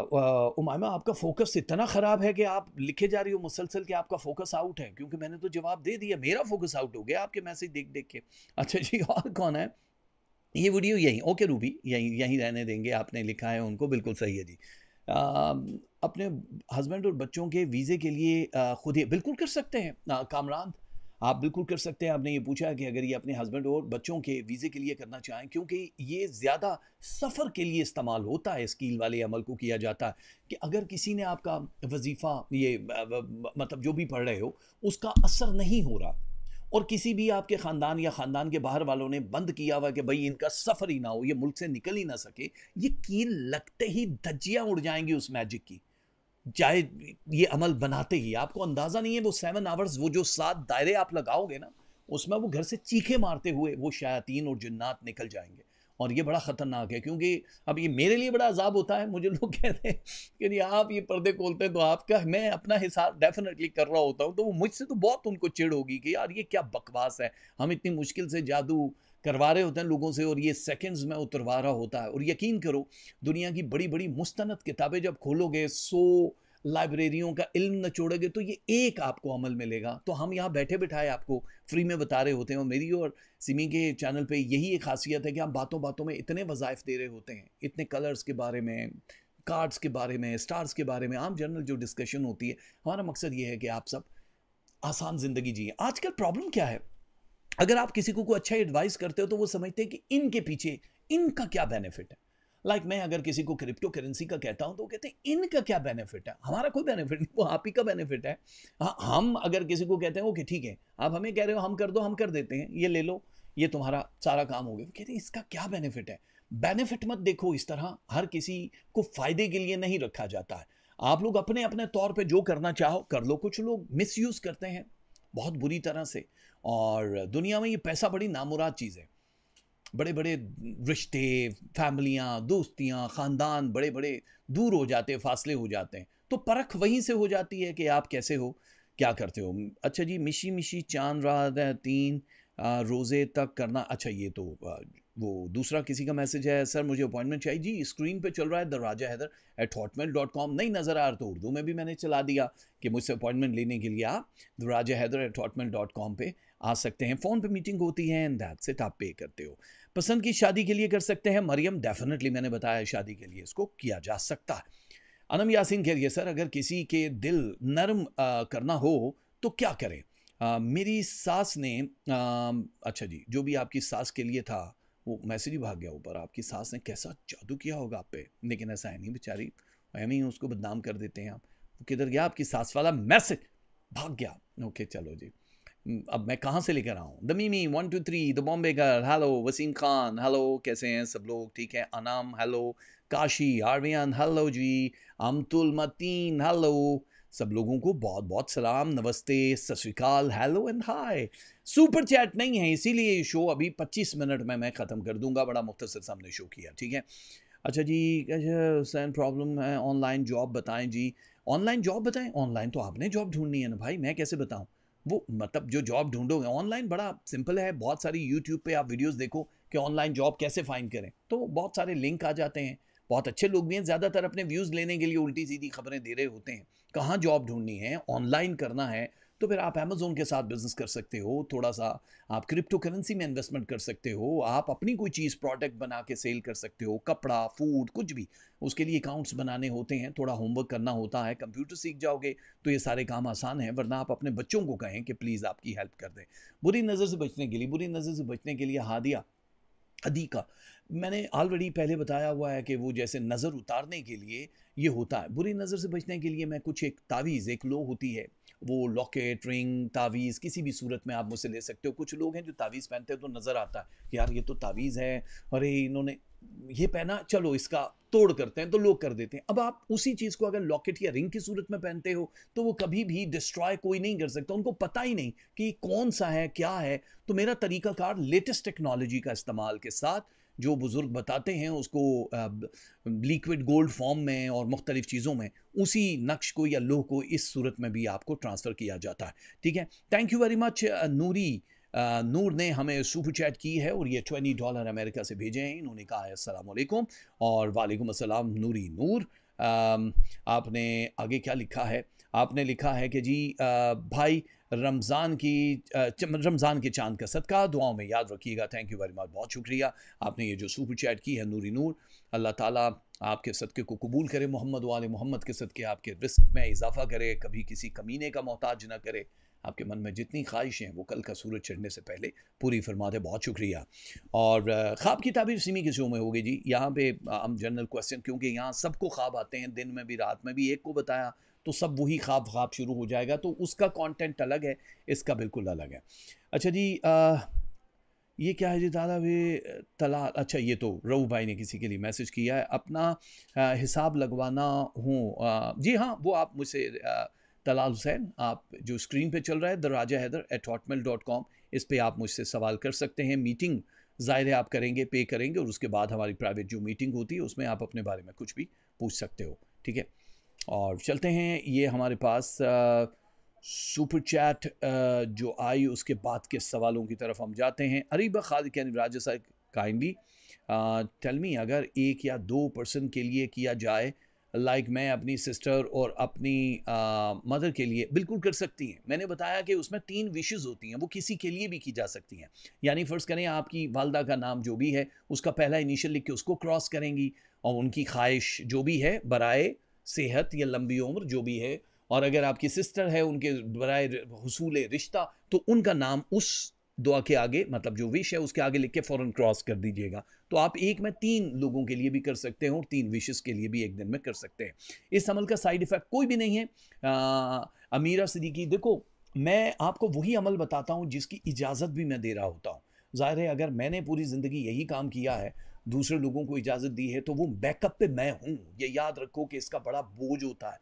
उमामा आपका फोकस इतना ख़राब है कि आप लिखे जा रही हो मुसलसल कि आपका फोकस आउट है क्योंकि मैंने तो जवाब दे दिया मेरा फोकस आउट हो गया आपके मैसेज देख देख के अच्छा जी और कौन है ये वीडियो यहीं ओके रूबी यहीं यहीं रहने देंगे आपने लिखा है उनको बिल्कुल सही है जी अपने हस्बैंड और बच्चों के वीज़े के लिए खुद ही बिल्कुल कर सकते हैं कामरान आप बिल्कुल कर सकते हैं आपने ये पूछा कि अगर ये अपने हस्बैंड और बच्चों के वीज़े के लिए करना चाहें क्योंकि ये ज़्यादा सफ़र के लिए इस्तेमाल होता है स्कील वाले अमल को किया जाता है कि अगर किसी ने आपका वजीफ़ा ये मतलब जो भी पढ़ रहे हो उसका असर नहीं हो रहा और किसी भी आपके ख़ानदान या ख़ानदान के बाहर वालों ने बंद किया हुआ कि भाई इनका सफ़र ही ना हो ये मुल्क से निकल ही ना सके ये कील लगते ही धज्जियाँ उड़ जाएंगी उस मैजिक की चाहे ये अमल बनाते ही आपको अंदाज़ा नहीं है वो सेवन आवर्स वो जो सात दायरे आप लगाओगे ना उसमें वो घर से चीखे मारते हुए वो शयातीन और जन्नात निकल जाएंगे और ये बड़ा ख़तरनाक है क्योंकि अब ये मेरे लिए बड़ा अजाब होता है मुझे लोग कहते हैं कि नहीं आप ये पर्दे खोलते हैं तो आपका मैं अपना हिसाब डेफिनेटली कर रहा होता हूँ तो वो मुझसे तो बहुत उनको चिड़ होगी कि यार ये क्या बकवास है हम इतनी मुश्किल से जादू करवा रहे होते हैं लोगों से और ये सेकेंड्स में उतरवा रहा होता है और यकीन करो दुनिया की बड़ी बड़ी मुस्तंद किताबें जब खोलोगे सो लाइब्रेरियों का इल्म छोड़ोगे तो ये एक आपको अमल मिलेगा तो हम यहाँ बैठे बिठाए आपको फ्री में बता रहे होते हैं और मेरी और सिमी के चैनल पे यही एक खासियत है कि हम बातों बातों में इतने वज़ाइफ दे रहे होते हैं इतने कलर्स के बारे में कार्ड्स के बारे में स्टार्स के बारे में आम जनरल जो डिस्कशन होती है हमारा मकसद ये है कि आप सब आसान ज़िंदगी जिए आजकल प्रॉब्लम क्या है अगर आप किसी को कोई अच्छा एडवाइस करते हो तो वो समझते हैं कि इनके पीछे इनका क्या बेनिफिट है लाइक like मैं अगर किसी को क्रिप्टो करेंसी का कहता हूँ तो कहते हैं इनका क्या बेनिफिट है हमारा कोई बेनिफिट नहीं वो आप ही का बेनिफिट है हाँ, हम अगर किसी को कहते हैं ओके ठीक है आप हमें कह रहे हो हम कर दो हम कर देते हैं ये ले लो ये तुम्हारा सारा काम हो गया कहते हैं इसका क्या बेनिफिट है बेनिफिट मत देखो इस तरह हर किसी को फायदे के लिए नहीं रखा जाता है आप लोग अपने अपने तौर पे जो करना चाहो कर लो कुछ लोग मिसयूज़ करते हैं बहुत बुरी तरह से और दुनिया में ये पैसा बड़ी नामुराद चीज़ है बड़े बड़े रिश्ते फैमिलियाँ दोस्तियाँ ख़ानदान बड़े बड़े दूर हो जाते हैं फासले हो जाते हैं तो परख वहीं से हो जाती है कि आप कैसे हो क्या करते हो अच्छा जी मिशी मिशी चांद रात है तीन रोज़े तक करना अच्छा ये तो वो दूसरा किसी का मैसेज है सर मुझे अपॉइंटमेंट चाहिए जी स्क्रीन पे चल रहा है दरवाजा Haider at Hotmail dot com नहीं नज़र आ रहा तो उर्दू में भी मैंने चला दिया कि मुझसे अपॉइंटमेंट लेने के लिए आप दरवाजा Haider at Hotmail dot com पर आ सकते हैं फ़ोन पर मीटिंग होती है एंड दैट सेट आप पे करते हो पसंद की शादी के लिए कर सकते हैं मरियम डेफिनेटली मैंने बताया शादी के लिए इसको किया जा सकता है अनम यासिन रही है सर अगर किसी के दिल नरम आ, करना हो तो क्या करें आ, मेरी सास ने आ, अच्छा जी जो भी आपकी सास के लिए था वो मैसेज ही भाग गया ऊपर आपकी सास ने कैसा जादू किया होगा आप पे लेकिन ऐसा है नहीं बेचारी एम ही उसको बदनाम कर देते हैं आप किधर गया आपकी सास वाला मैसेज भाग गया ओके चलो जी अब मैं कहाँ से लेकर आऊँ the Mimi one two three the Bombay girl hello Waseem Khan hello कैसे हैं सब लोग ठीक है अनाम हेलो काशी आर्वियन हेलो जी अमतुल मतीन हेलो सब लोगों को बहुत बहुत सलाम नमस्ते सतरीकाल hello and hi super chat नहीं है इसीलिए ये शो अभी 25 मिनट में मैं ख़त्म कर दूंगा बड़ा मुख्तसर सामने शो किया ठीक है अच्छा जी अच्छा प्रॉब्लम है ऑनलाइन जॉब बताएं जी ऑनलाइन जॉब बताएं ऑनलाइन तो आपने जॉब ढूंढनी है ना भाई मैं कैसे बताऊँ वो मतलब जो जॉब ढूंढोगे ऑनलाइन बड़ा सिंपल है बहुत सारी यूट्यूब पे आप वीडियोस देखो कि ऑनलाइन जॉब कैसे फाइंड करें तो बहुत सारे लिंक आ जाते हैं बहुत अच्छे लोग भी हैं ज़्यादातर अपने व्यूज़ लेने के लिए उल्टी सीधी खबरें दे रहे होते हैं कहाँ जॉब ढूंढनी है ऑनलाइन करना है तो फिर आप अमेजोन के साथ बिजनेस कर सकते हो थोड़ा सा आप क्रिप्टो करेंसी में इन्वेस्टमेंट कर सकते हो आप अपनी कोई चीज़ प्रोडक्ट बना के सेल कर सकते हो कपड़ा फूड कुछ भी उसके लिए अकाउंट्स बनाने होते हैं थोड़ा होमवर्क करना होता है कंप्यूटर सीख जाओगे तो ये सारे काम आसान हैं वरना आप अपने बच्चों को कहें कि प्लीज़ आपकी हेल्प कर दें बुरी नज़र से बचने के लिए बुरी नज़र से बचने के लिए हादिया अदी का मैंने ऑलरेडी पहले बताया हुआ है कि वो जैसे नज़र उतारने के लिए ये होता है बुरी नज़र से बचने के लिए मैं कुछ एक तावीज़ एक लो होती है वो लॉकेट रिंग तावीज़ किसी भी सूरत में आप मुझसे ले सकते हो कुछ लोग हैं जो तावीज़ पहनते हैं तो नज़र आता है यार ये तो तावीज़ है अरे इन्होंने ये पहना चलो इसका तोड़ करते हैं तो लोग कर देते हैं अब आप उसी चीज़ को अगर लॉकेट या रिंग की सूरत में पहनते हो तो वो कभी भी डिस्ट्रॉय कोई नहीं कर सकता उनको पता ही नहीं कि कौन सा है क्या है तो मेरा तरीकाकार लेटेस्ट टेक्नोलॉजी का इस्तेमाल के साथ जो बुज़ुर्ग बताते हैं उसको लिक्विड गोल्ड फॉर्म में और मुख्तलिफ़ चीज़ों में उसी नक्श को या लोह को इस सूरत में भी आपको ट्रांसफ़र किया जाता है ठीक है thank you very much Noori आ, नूर ने हमें सुपर चैट की है और ये ट्वेंटी डॉलर अमेरिका से भेजे हैं इन्होंने कहा है असलकुम और वालेकुम असलम नूरी नूर आ, आपने आगे क्या लिखा है आपने लिखा है कि जी भाई रमज़ान की रमज़ान के चांद का सदका दुआओं में याद रखिएगा थैंक यू वेरी मच बहुत शुक्रिया आपने ये जो सुपर चैट की है नूरी नूर अल्लाह ताला आपके सदक़े को कबूल करे मोहम्मद वाले मोहम्मद के सदक़े आपके रिस्क में इजाफा करे कभी किसी कमीने का मोहताज ना करे आपके मन में जितनी ख्वाहिशें हैं वो कल का सूरज चढ़ने से पहले पूरी फरमा दे बहुत शुक्रिया और ख्वाब की ताबीर सिमी किसी में हो गई जी यहाँ पे हम जनरल क्वेश्चन क्योंकि यहाँ सबको ख्वाब आते हैं दिन में भी रात में भी एक को बताया तो सब वही ख्वाब ख्वाब शुरू हो जाएगा तो उसका कंटेंट अलग है इसका बिल्कुल अलग है अच्छा जी आ, ये क्या है जी दादा वे तला अच्छा ये तो रऊ भाई ने किसी के लिए मैसेज किया है अपना आ, हिसाब लगवाना हूँ जी हाँ वो आप मुझसे तलाल हुसैन आप जो स्क्रीन पे चल रहा है the Raja Haider at Hotmail dot com इस पर आप मुझसे सवाल कर सकते हैं मीटिंग ज़ाहिर है आप करेंगे पे करेंगे और उसके बाद हमारी प्राइवेट जो मीटिंग होती है उसमें आप अपने बारे में कुछ भी पूछ सकते हो ठीक है और चलते हैं ये हमारे पास सुपर चैट जो आई उसके बाद के सवालों की तरफ हम जाते हैं अरीबा खाद कैन राज्य सर काइंडली मी अगर एक या दो पर्सन के लिए किया जाए लाइक like मैं अपनी सिस्टर और अपनी मदर के लिए बिल्कुल कर सकती हैं मैंने बताया कि उसमें तीन विशेज़ होती हैं वो किसी के लिए भी की जा सकती हैं यानी फ़र्ज़ करें आपकी वालदा का नाम जो भी है उसका पहला इनिशियल लिख के उसको क्रॉस करेंगी और उनकी ख्वाहिश जो भी है बरए सेहत या लंबी उम्र जो भी है और अगर आपकी सिस्टर है उनके बरए हसूल रिश्ता तो उनका नाम उस दुआ के आगे मतलब जो विश है उसके आगे लिख के फ़ौरन क्रॉस कर दीजिएगा तो आप एक में तीन लोगों के लिए भी कर सकते हैं और तीन विशेस के लिए भी एक दिन में कर सकते हैं इस अमल का साइड इफ़ेक्ट कोई भी नहीं है आ, अमीरा सदीकी देखो मैं आपको वही अमल बताता हूँ जिसकी इजाज़त भी मैं दे रहा होता हूँ ज़ाहिर है अगर मैंने पूरी ज़िंदगी यही काम किया है दूसरे लोगों को इजाज़त दी है तो वो बैकअप पे मैं हूँ ये याद रखो कि इसका बड़ा बोझ होता है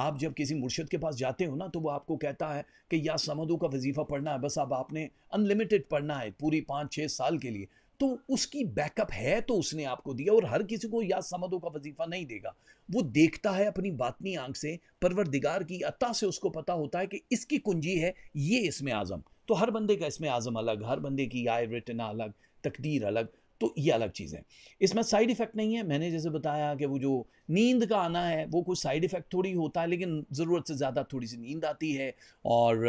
आप जब किसी मुर्शद के पास जाते हो ना तो वो आपको कहता है कि या समदों का वजीफ़ा पढ़ना है बस अब आपने अनलिमिटेड पढ़ना है पूरी पाँच छः साल के लिए तो उसकी बैकअप है तो उसने आपको दिया और हर किसी को या समदों का वजीफ़ा नहीं देगा वो देखता है अपनी बातनी आंख से परवरदिगार की अता से उसको पता होता है कि इसकी कुंजी है ये इसमें आज़म तो हर बंदे का इसमें आज़म अलग हर बंदे की आय रिटना अलग तकदीर अलग तो ये अलग चीज़ है इसमें साइड इफ़ेक्ट नहीं है मैंने जैसे बताया कि वो जो नींद का आना है वो कुछ साइड इफ़ेक्ट थोड़ी होता है लेकिन ज़रूरत से ज़्यादा थोड़ी सी नींद आती है और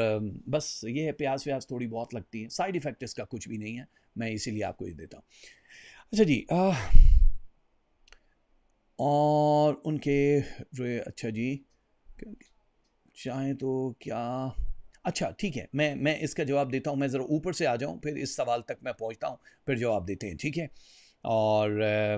बस ये है प्यास व्यास थोड़ी बहुत लगती है साइड इफ़ेक्ट इसका कुछ भी नहीं है मैं इसीलिए आपको ये देता हूँ अच्छा जी आ, और उनके अच्छा जी चाहें तो क्या अच्छा ठीक है मैं मैं इसका जवाब देता हूँ मैं ज़रा ऊपर से आ जाऊँ फिर इस सवाल तक मैं पहुँचता हूँ फिर जवाब देते हैं ठीक है और आ,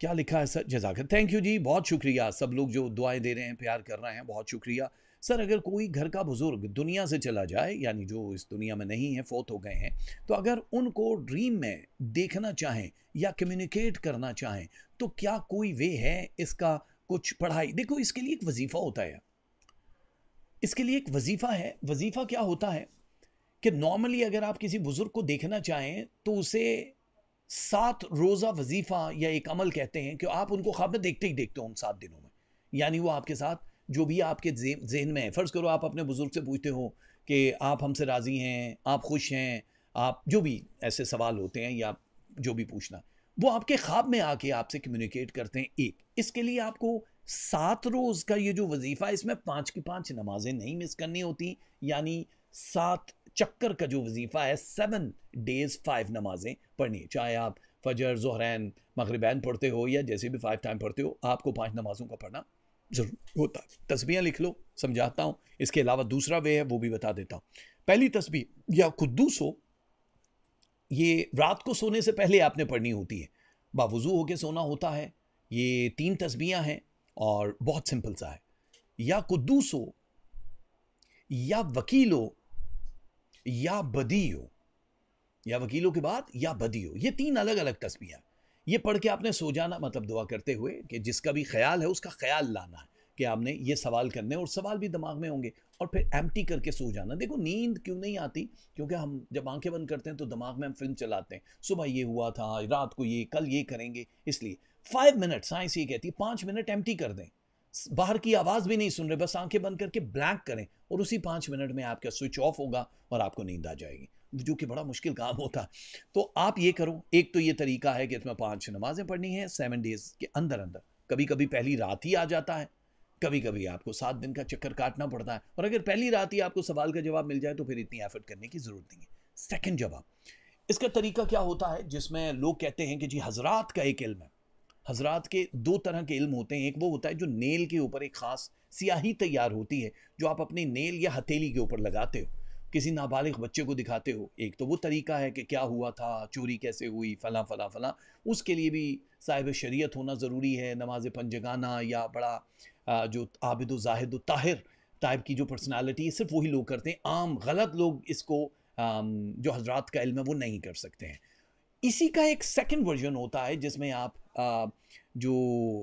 क्या लिखा है सर जजाकर थैंक यू जी बहुत शुक्रिया सब लोग जो दुआएं दे रहे हैं प्यार कर रहे हैं बहुत शुक्रिया सर अगर कोई घर का बुज़ुर्ग दुनिया से चला जाए यानी जो इस दुनिया में नहीं है फोत हो गए हैं तो अगर उनको ड्रीम में देखना चाहें या कम्युनिकेट करना चाहें तो क्या कोई वे है इसका कुछ पढ़ाई देखो इसके लिए एक वजीफ़ा होता है इसके लिए एक वजीफ़ा है वजीफ़ा क्या होता है कि नॉर्मली अगर आप किसी बुज़ुर्ग को देखना चाहें तो उसे सात रोज़ा वजीफ़ा या एक अमल कहते हैं कि आप उनको ख्वाब में देखते ही देखते हो उन सात दिनों में यानी वो आपके साथ जो भी आपके जहन में है फ़र्ज़ करो आप अपने बुज़ुर्ग से पूछते हो कि आप हमसे राज़ी हैं आप खुश हैं आप जो भी ऐसे सवाल होते हैं या जो भी पूछना वो आपके ख्वाब में आके आपसे कम्युनिकेट करते हैं एक इसके लिए आपको सात रोज़ का ये जो वजीफ़ा है इसमें पाँच की पाँच नमाजें नहीं मिस करनी होती यानी सात चक्कर का जो वजीफ़ा है सेवन डेज़ फाइव नमाजें पढ़नी चाहे आप फजर जहरैन मगरबैन पढ़ते हो या जैसे भी फाइव टाइम पढ़ते हो आपको पाँच नमाजों का पढ़ना ज़रूर होता है तस्बियाँ लिख लो समझाता हूँ इसके अलावा दूसरा वे है वो भी बता देता हूँ पहली तस्वीर या खुदूस हो ये रात को सोने से पहले आपने पढ़नी होती है बावजू होके सोना होता है ये तीन तस्बियाँ हैं और बहुत सिंपल सा है या कुदूस हो या वकील हो या बदी हो या वकीलों के बाद या बदी हो ये तीन अलग अलग तस्वीर ये पढ़ के आपने सो जाना मतलब दुआ करते हुए कि जिसका भी ख्याल है उसका ख्याल लाना है कि आपने ये सवाल करने और सवाल भी दिमाग में होंगे और फिर एम करके सो जाना देखो नींद क्यों नहीं आती क्योंकि हम जब आंखें बंद करते हैं तो दिमाग में हम फिल्म चलाते हैं सुबह ये हुआ था रात को ये कल ये करेंगे इसलिए फाइव मिनट साइंस ये कहती है पाँच मिनट एम कर दें बाहर की आवाज़ भी नहीं सुन रहे बस आंखें बंद करके ब्लैंक करें और उसी पाँच मिनट में आपका स्विच ऑफ होगा और आपको नींद आ जाएगी जो कि बड़ा मुश्किल काम होता है तो आप ये करो एक तो ये तरीका है कि इसमें पाँच नमाज़ें पढ़नी है सेवन डेज़ के अंदर अंदर कभी कभी पहली रात ही आ जाता है कभी कभी आपको सात दिन का चक्कर काटना पड़ता है और अगर पहली रात ही आपको सवाल का जवाब मिल जाए तो फिर इतनी एफर्ट करने की ज़रूरत नहीं है सेकेंड जवाब इसका तरीका क्या होता है जिसमें लोग कहते हैं कि जी हजरात का एक इल्म है हजरात के दो तरह के इल्म होते हैं एक वो होता है जो नेल के ऊपर एक ख़ास सियाही तैयार होती है जो आप अपने नेल या हथेली के ऊपर लगाते हो किसी नाबालिग बच्चे को दिखाते हो एक तो वो तरीका है कि क्या हुआ था चोरी कैसे हुई फ़लाँ फ़लाँ फ़लाँ उसके लिए भी साहिब शरीयत होना ज़रूरी है नमाज पंजगाना या बड़ा जो आबिद जाहिद ताहिर टाइप की जो पर्सनालिटी है सिर्फ वही लोग करते हैं आम गलत लोग इसको जो हजरात का इल्म है वो नहीं कर सकते हैं इसी का एक सेकेंड वर्जन होता है जिसमें आप जो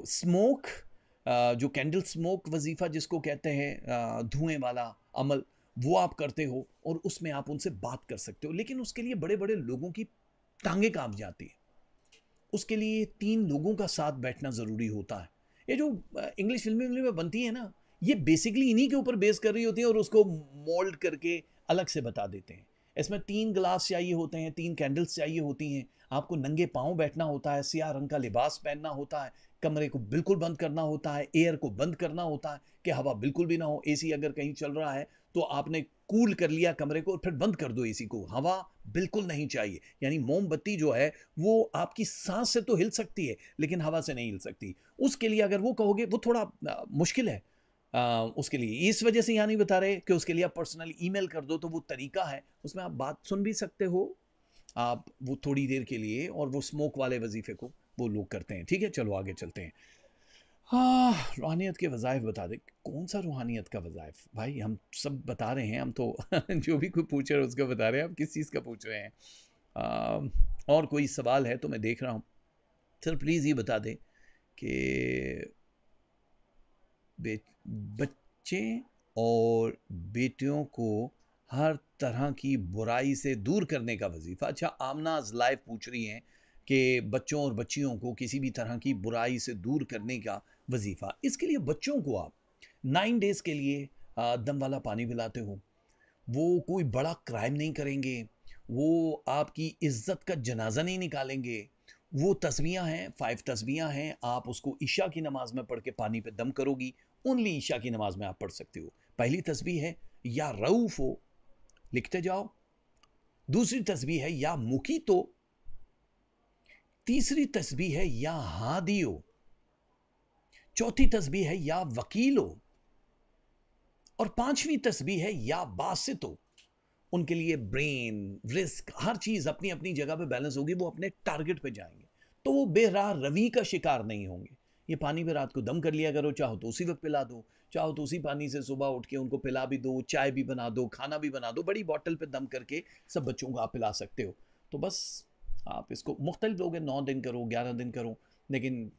स्मोक जो कैंडल स्मोक वजीफ़ा जिसको कहते हैं धुएं वाला अमल वो आप करते हो और उसमें आप उनसे बात कर सकते हो लेकिन उसके लिए बड़े बड़े लोगों की टांगे कांप जाती हैं उसके लिए तीन लोगों का साथ बैठना ज़रूरी होता है ये जो इंग्लिश फिल्में में बनती है ना ये बेसिकली इन्हीं के ऊपर बेस कर रही होती है और उसको मोल्ड करके अलग से बता देते हैं इसमें तीन ग्लास चाहिए होते हैं तीन कैंडल्स चाहिए होती हैं आपको नंगे पाँव बैठना होता है सिया रंग का लिबास पहनना होता है कमरे को बिल्कुल बंद करना होता है एयर को बंद करना होता है कि हवा बिल्कुल भी ना हो एसी अगर कहीं चल रहा है तो आपने कूल कर लिया कमरे को और फिर बंद कर दो एसी को हवा बिल्कुल नहीं चाहिए यानी मोमबत्ती जो है वो आपकी सांस से तो हिल सकती है लेकिन हवा से नहीं हिल सकती उसके लिए अगर वो कहोगे वो थोड़ा मुश्किल है उसके लिए इस वजह से यहाँ नहीं बता रहे कि उसके लिए आप पर्सनल ईमेल कर दो तो वो तरीका है उसमें आप बात सुन भी सकते हो आप वो थोड़ी देर के लिए और वो स्मोक वाले वजीफे को वो लोग करते हैं ठीक है चलो आगे चलते हैं हाँ रूहानियत के वज़ायफ़ बता दें कौन सा रूहानियत का वज़ाइफ भाई हम सब बता रहे हैं हम तो [LAUGHS] जो भी कोई पूछ रहे हैं उसका बता रहे हैं आप किस चीज़ का पूछ रहे हैं आ, और कोई सवाल है तो मैं देख रहा हूँ सर प्लीज़ ये बता दें कि बच्चे और बेटियों को हर तरह की बुराई से दूर करने का वजीफ़ा अच्छा आमनाज लाइव पूछ रही हैं कि बच्चों और बच्चियों को किसी भी तरह की बुराई से दूर करने का वजीफ़ा इसके लिए बच्चों को आप नाइन डेज़ के लिए दम वाला पानी पिलाते हो वो कोई बड़ा क्राइम नहीं करेंगे वो आपकी इज्जत का जनाजा नहीं निकालेंगे वो तस्वियाँ हैं फाइव तस्वियाँ हैं आप उसको ईशा की नमाज में पढ़ के पानी पे दम करोगी ओनली ईशा की नमाज में आप पढ़ सकते हो पहली तस्वीर है या रऊफ हो लिखते जाओ दूसरी तस्वीर है या मुकी तो तीसरी तस्वीर है या हादियो चौथी तस्वीर है या वकीलो और पांचवी तस्वीर है या बासितो उनके लिए ब्रेन रिस्क हर चीज़ अपनी अपनी जगह पे बैलेंस होगी वो अपने टारगेट पे जाएंगे तो वो बेराह रवि का शिकार नहीं होंगे ये पानी भी रात को दम कर लिया करो चाहो तो उसी वक्त पिला दो चाहो तो उसी पानी से सुबह उठ के उनको पिला भी दो चाय भी बना दो खाना भी बना दो बड़ी बॉटल पर दम करके सब बच्चों को आप पिला सकते हो तो बस आप इसको मुख्तलिफ लोग नौ दिन करो ग्यारह दिन करो लेकिन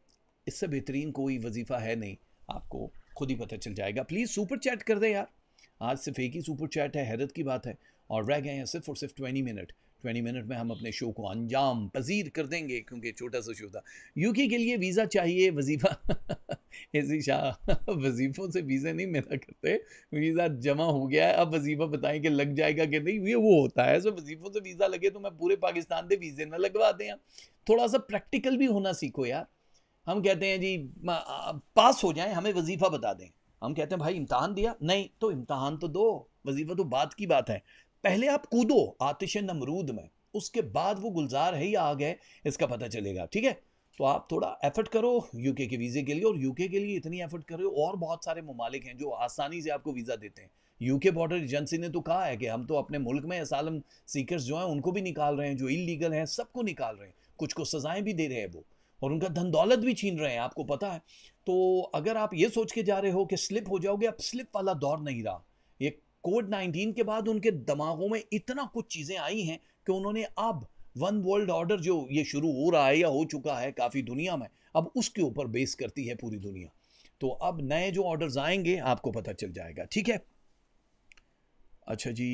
इससे बेहतरीन कोई वजीफ़ा है नहीं आपको खुद ही पता चल जाएगा प्लीज़ सुपर चैट कर दें यार आज सिर्फ एक ही सुपर चैट है हैरत की बात है और रह गए हैं सिर्फ और सिर्फ ट्वेंटी मिनट ट्वेंटी मिनट में हम अपने शो को अंजाम पजीर कर देंगे क्योंकि छोटा सा शो था यूके के लिए वीज़ा चाहिए वजीफ़ा [LAUGHS] ऐसी शाह वजीफ़ों से वीज़े नहीं मिला करते वीज़ा जमा हो गया है अब वजीफ़ा बताएं कि लग जाएगा कि नहीं ये वो होता है सो वजीफ़ों से वीज़ा लगे तो मैं पूरे पाकिस्तान के वीज़े ना लगवा दें थोड़ा सा प्रैक्टिकल भी होना सीखो यार हम कहते हैं जी पास हो जाएं हमें वजीफ़ा बता दें हम कहते हैं भाई इम्तहान दिया नहीं तो इम्तहान तो दो वजीफ़ा तो बात की बात है पहले आप कूदो आतिश नमरूद में उसके बाद वो गुलजार है या आ गए इसका पता चलेगा ठीक है तो आप थोड़ा एफर्ट करो यूके के वीज़े के लिए और यूके के लिए इतनी एफर्ट करो और बहुत सारे ममालिक हैं जो आसानी से आपको वीज़ा देते हैं यूके बॉर्डर एजेंसी ने तो कहा है कि हम तो अपने मुल्क में असालम सीकर्स जो हैं उनको भी निकाल रहे हैं जो इलीगल हैं सबको निकाल रहे हैं कुछ को सज़ाएं भी दे रहे हैं वो और उनका धन दौलत भी छीन रहे हैं आपको पता है तो अगर आप ये सोच के जा रहे हो कि स्लिप हो जाओगे अब स्लिप वाला दौर नहीं रहा कोविड 19 के बाद उनके दिमागों में इतना कुछ चीज़ें आई हैं कि उन्होंने अब वन वर्ल्ड ऑर्डर जो ये शुरू हो रहा है या हो चुका है काफ़ी दुनिया में अब उसके ऊपर बेस करती है पूरी दुनिया तो अब नए जो ऑर्डर्स आएंगे आपको पता चल जाएगा ठीक है अच्छा जी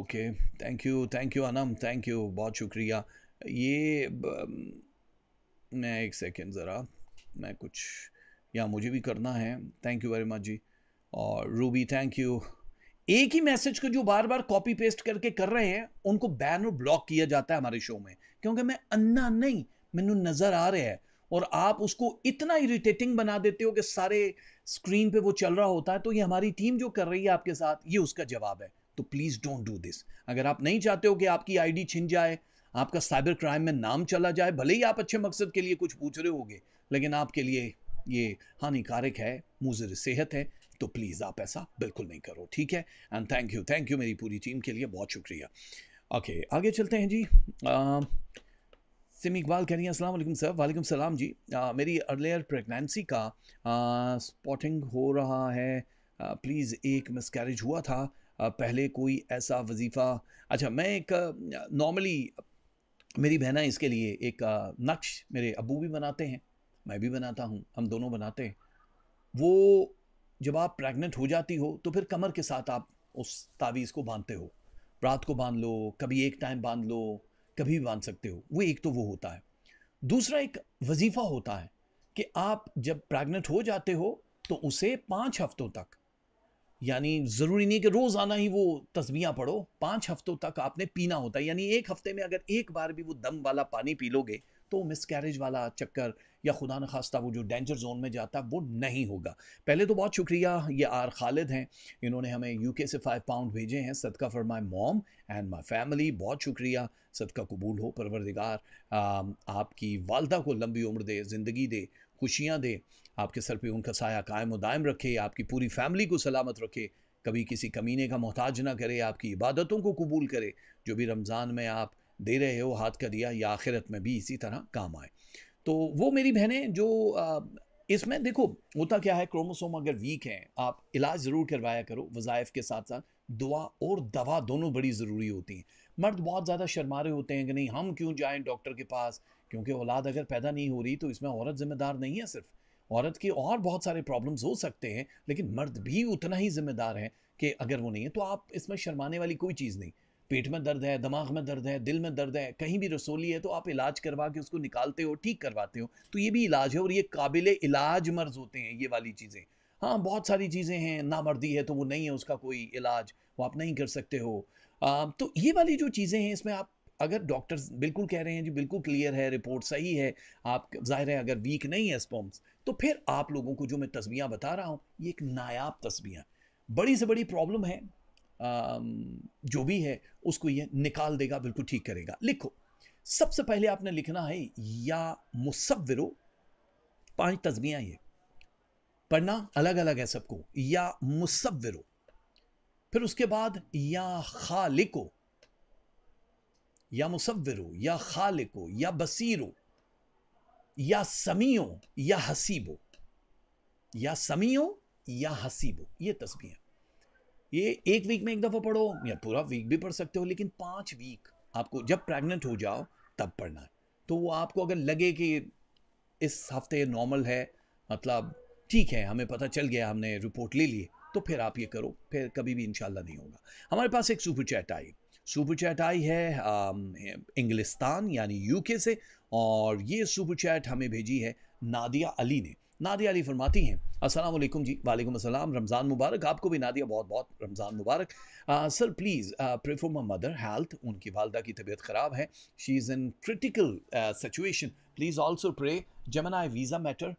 okay thank you thank you Anam thank you बहुत शुक्रिया ये मैं एक सेकेंड ज़रा मैं कुछ या मुझे भी करना है थैंक यू वेरी मच जी और रूबी थैंक यू एक ही मैसेज को जो बार बार कॉपी पेस्ट करके कर रहे हैं उनको बैन और ब्लॉक किया जाता है हमारे शो में क्योंकि मैं अन्ना नहीं मैं नज़र आ रहा है और आप उसको इतना इरिटेटिंग बना देते हो कि सारे स्क्रीन पे वो चल रहा होता है तो ये हमारी टीम जो कर रही है आपके साथ ये उसका जवाब है तो प्लीज़ डोंट डू दिस अगर आप नहीं चाहते हो कि आपकी आईडी छिन जाए आपका साइबर क्राइम में नाम चला जाए भले ही आप अच्छे मकसद के लिए कुछ पूछ रहे होगे लेकिन आपके लिए ये हानिकारक है मुजर सेहत है तो प्लीज़ आप ऐसा बिल्कुल नहीं करो ठीक है and thank you thank you मेरी पूरी टीम के लिए बहुत शुक्रिया ओके okay, आगे चलते हैं जी सिम इकबाल कह रही हैं अस्सलाम सर वालेकुम सलाम जी आ, मेरी अर्लियर प्रेगनेंसी का स्पॉटिंग हो रहा है प्लीज़ एक मिसकैरेज हुआ था आ, पहले कोई ऐसा वजीफ़ा अच्छा मैं एक नॉर्मली मेरी बहना इसके लिए एक नक्श मेरे अबू भी बनाते हैं मैं भी बनाता हूँ हम दोनों बनाते हैं वो जब आप प्रेग्नेंट हो जाती हो तो फिर कमर के साथ आप उस तावीज़ को बांधते हो रात को बांध लो कभी एक टाइम बांध लो कभी बांध सकते हो वो एक तो वो होता है दूसरा एक वजीफ़ा होता है कि आप जब प्रेग्नेंट हो जाते हो तो उसे पाँच हफ्तों तक यानी ज़रूरी नहीं कि रोज आना ही वो तस्बियाँ पढ़ो पाँच हफ्तों तक आपने पीना होता है यानी एक हफ्ते में अगर एक बार भी वो दम वाला पानी पी लोगे तो मिस कैरेज वाला चक्कर या खुदा न खास्ता वो जो डेंजर जोन में जाता वो नहीं होगा पहले तो बहुत शुक्रिया ये आर खालिद हैं इन्होंने हमें यूके से फ़ाइव पाउंड भेजे हैं सदका for my mom and my family बहुत शुक्रिया सदका कबूल हो परवरदिगार आपकी वालदा को लंबी उम्र दे ज़िंदगी दे खुशियाँ दे आपके सर पर उनका साया कायम दायम रखे आपकी पूरी फैमिली को सलामत रखे कभी किसी कमीने का मोहताज ना करे आपकी इबादतों को कबूल करे जो भी रमज़ान में आप दे रहे हो हाथ का दिया या आखिरत में भी इसी तरह काम आए तो वो मेरी बहनें जो इसमें देखो होता क्या है क्रोमोसोम अगर वीक हैं आप इलाज ज़रूर करवाया करो वज़ायफ़ के साथ साथ दुआ और दवा दोनों बड़ी ज़रूरी होती हैं मर्द बहुत ज़्यादा शर्मा रहे होते हैं कि नहीं हम क्यों जाएं डॉक्टर के पास क्योंकि औलाद अगर पैदा नहीं हो रही तो इसमें औरत ज़िम्मेदार नहीं है सिर्फ औरत के और बहुत सारे प्रॉब्लम्स हो सकते हैं लेकिन मर्द भी उतना ही ज़िम्मेदार है कि अगर वो नहीं है तो आप इसमें शर्माने वाली कोई चीज़ नहीं पेट में दर्द है दिमाग में दर्द है दिल में दर्द है कहीं भी रसोली है तो आप इलाज करवा के उसको निकालते हो ठीक करवाते हो तो ये भी इलाज है और ये काबिल इलाज मर्ज होते हैं ये वाली चीज़ें हाँ बहुत सारी चीज़ें हैं नामर्दी है तो वो नहीं है उसका कोई इलाज वो आप नहीं कर सकते हो आ, तो ये वाली जो चीज़ें हैं इसमें आप अगर डॉक्टर्स बिल्कुल कह रहे हैं जी बिल्कुल क्लियर है रिपोर्ट सही है आप जाहिर है अगर वीक नहीं है स्पॉम्स तो फिर आप लोगों को जो मैं तस्वीर बता रहा हूँ ये एक नायाब तस्वीर बड़ी से बड़ी प्रॉब्लम है जो भी है उसको ये निकाल देगा बिल्कुल ठीक करेगा लिखो सबसे पहले आपने लिखना है या मुसविरो पांच तजमियाँ ये पढ़ना अलग अलग है सबको या मुसविरो फिर उसके बाद या खालिको या मुसविरो या खालिको या बसीरो या समियो या हसीबो या समियो या हसीबो ये तस्वीर ये एक वीक में एक दफ़ा पढ़ो या पूरा वीक भी पढ़ सकते हो लेकिन पाँच वीक आपको जब प्रेग्नेंट हो जाओ तब पढ़ना है तो वो आपको अगर लगे कि इस हफ्ते नॉर्मल है मतलब ठीक है हमें पता चल गया हमने रिपोर्ट ले ली तो फिर आप ये करो फिर कभी भी इंशाल्लाह नहीं होगा हमारे पास एक सुपर चैट आई सुपर चैट आई है इंग्लिस्तान यानी यूके से और ये सुपर चैट हमें भेजी है नादिया अली ने नादिया अली फरमाती हैं असलम जी वालेकुम असलम रमज़ान मुबारक आपको भी नादिया बहुत बहुत रमज़ान मुबारक sir please pray my mother health उनकी वालदा की तबीयत ख़राब है she is in critical situation please also pray I visa matter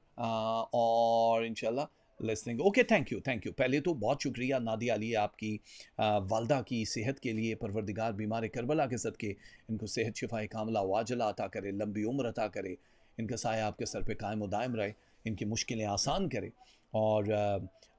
और in listening okay thank you thank you पहले तो बहुत शुक्रिया नादिया अली आपकी वालदा की सेहत के लिए परवरदिगार बीमार करबला के सद के इनको सेहत शिफा कामला वाजला अता करे लंबी उम्र अता करे इनका साया आपके सर पे कायम उदायम रहे इनकी मुश्किलें आसान करे और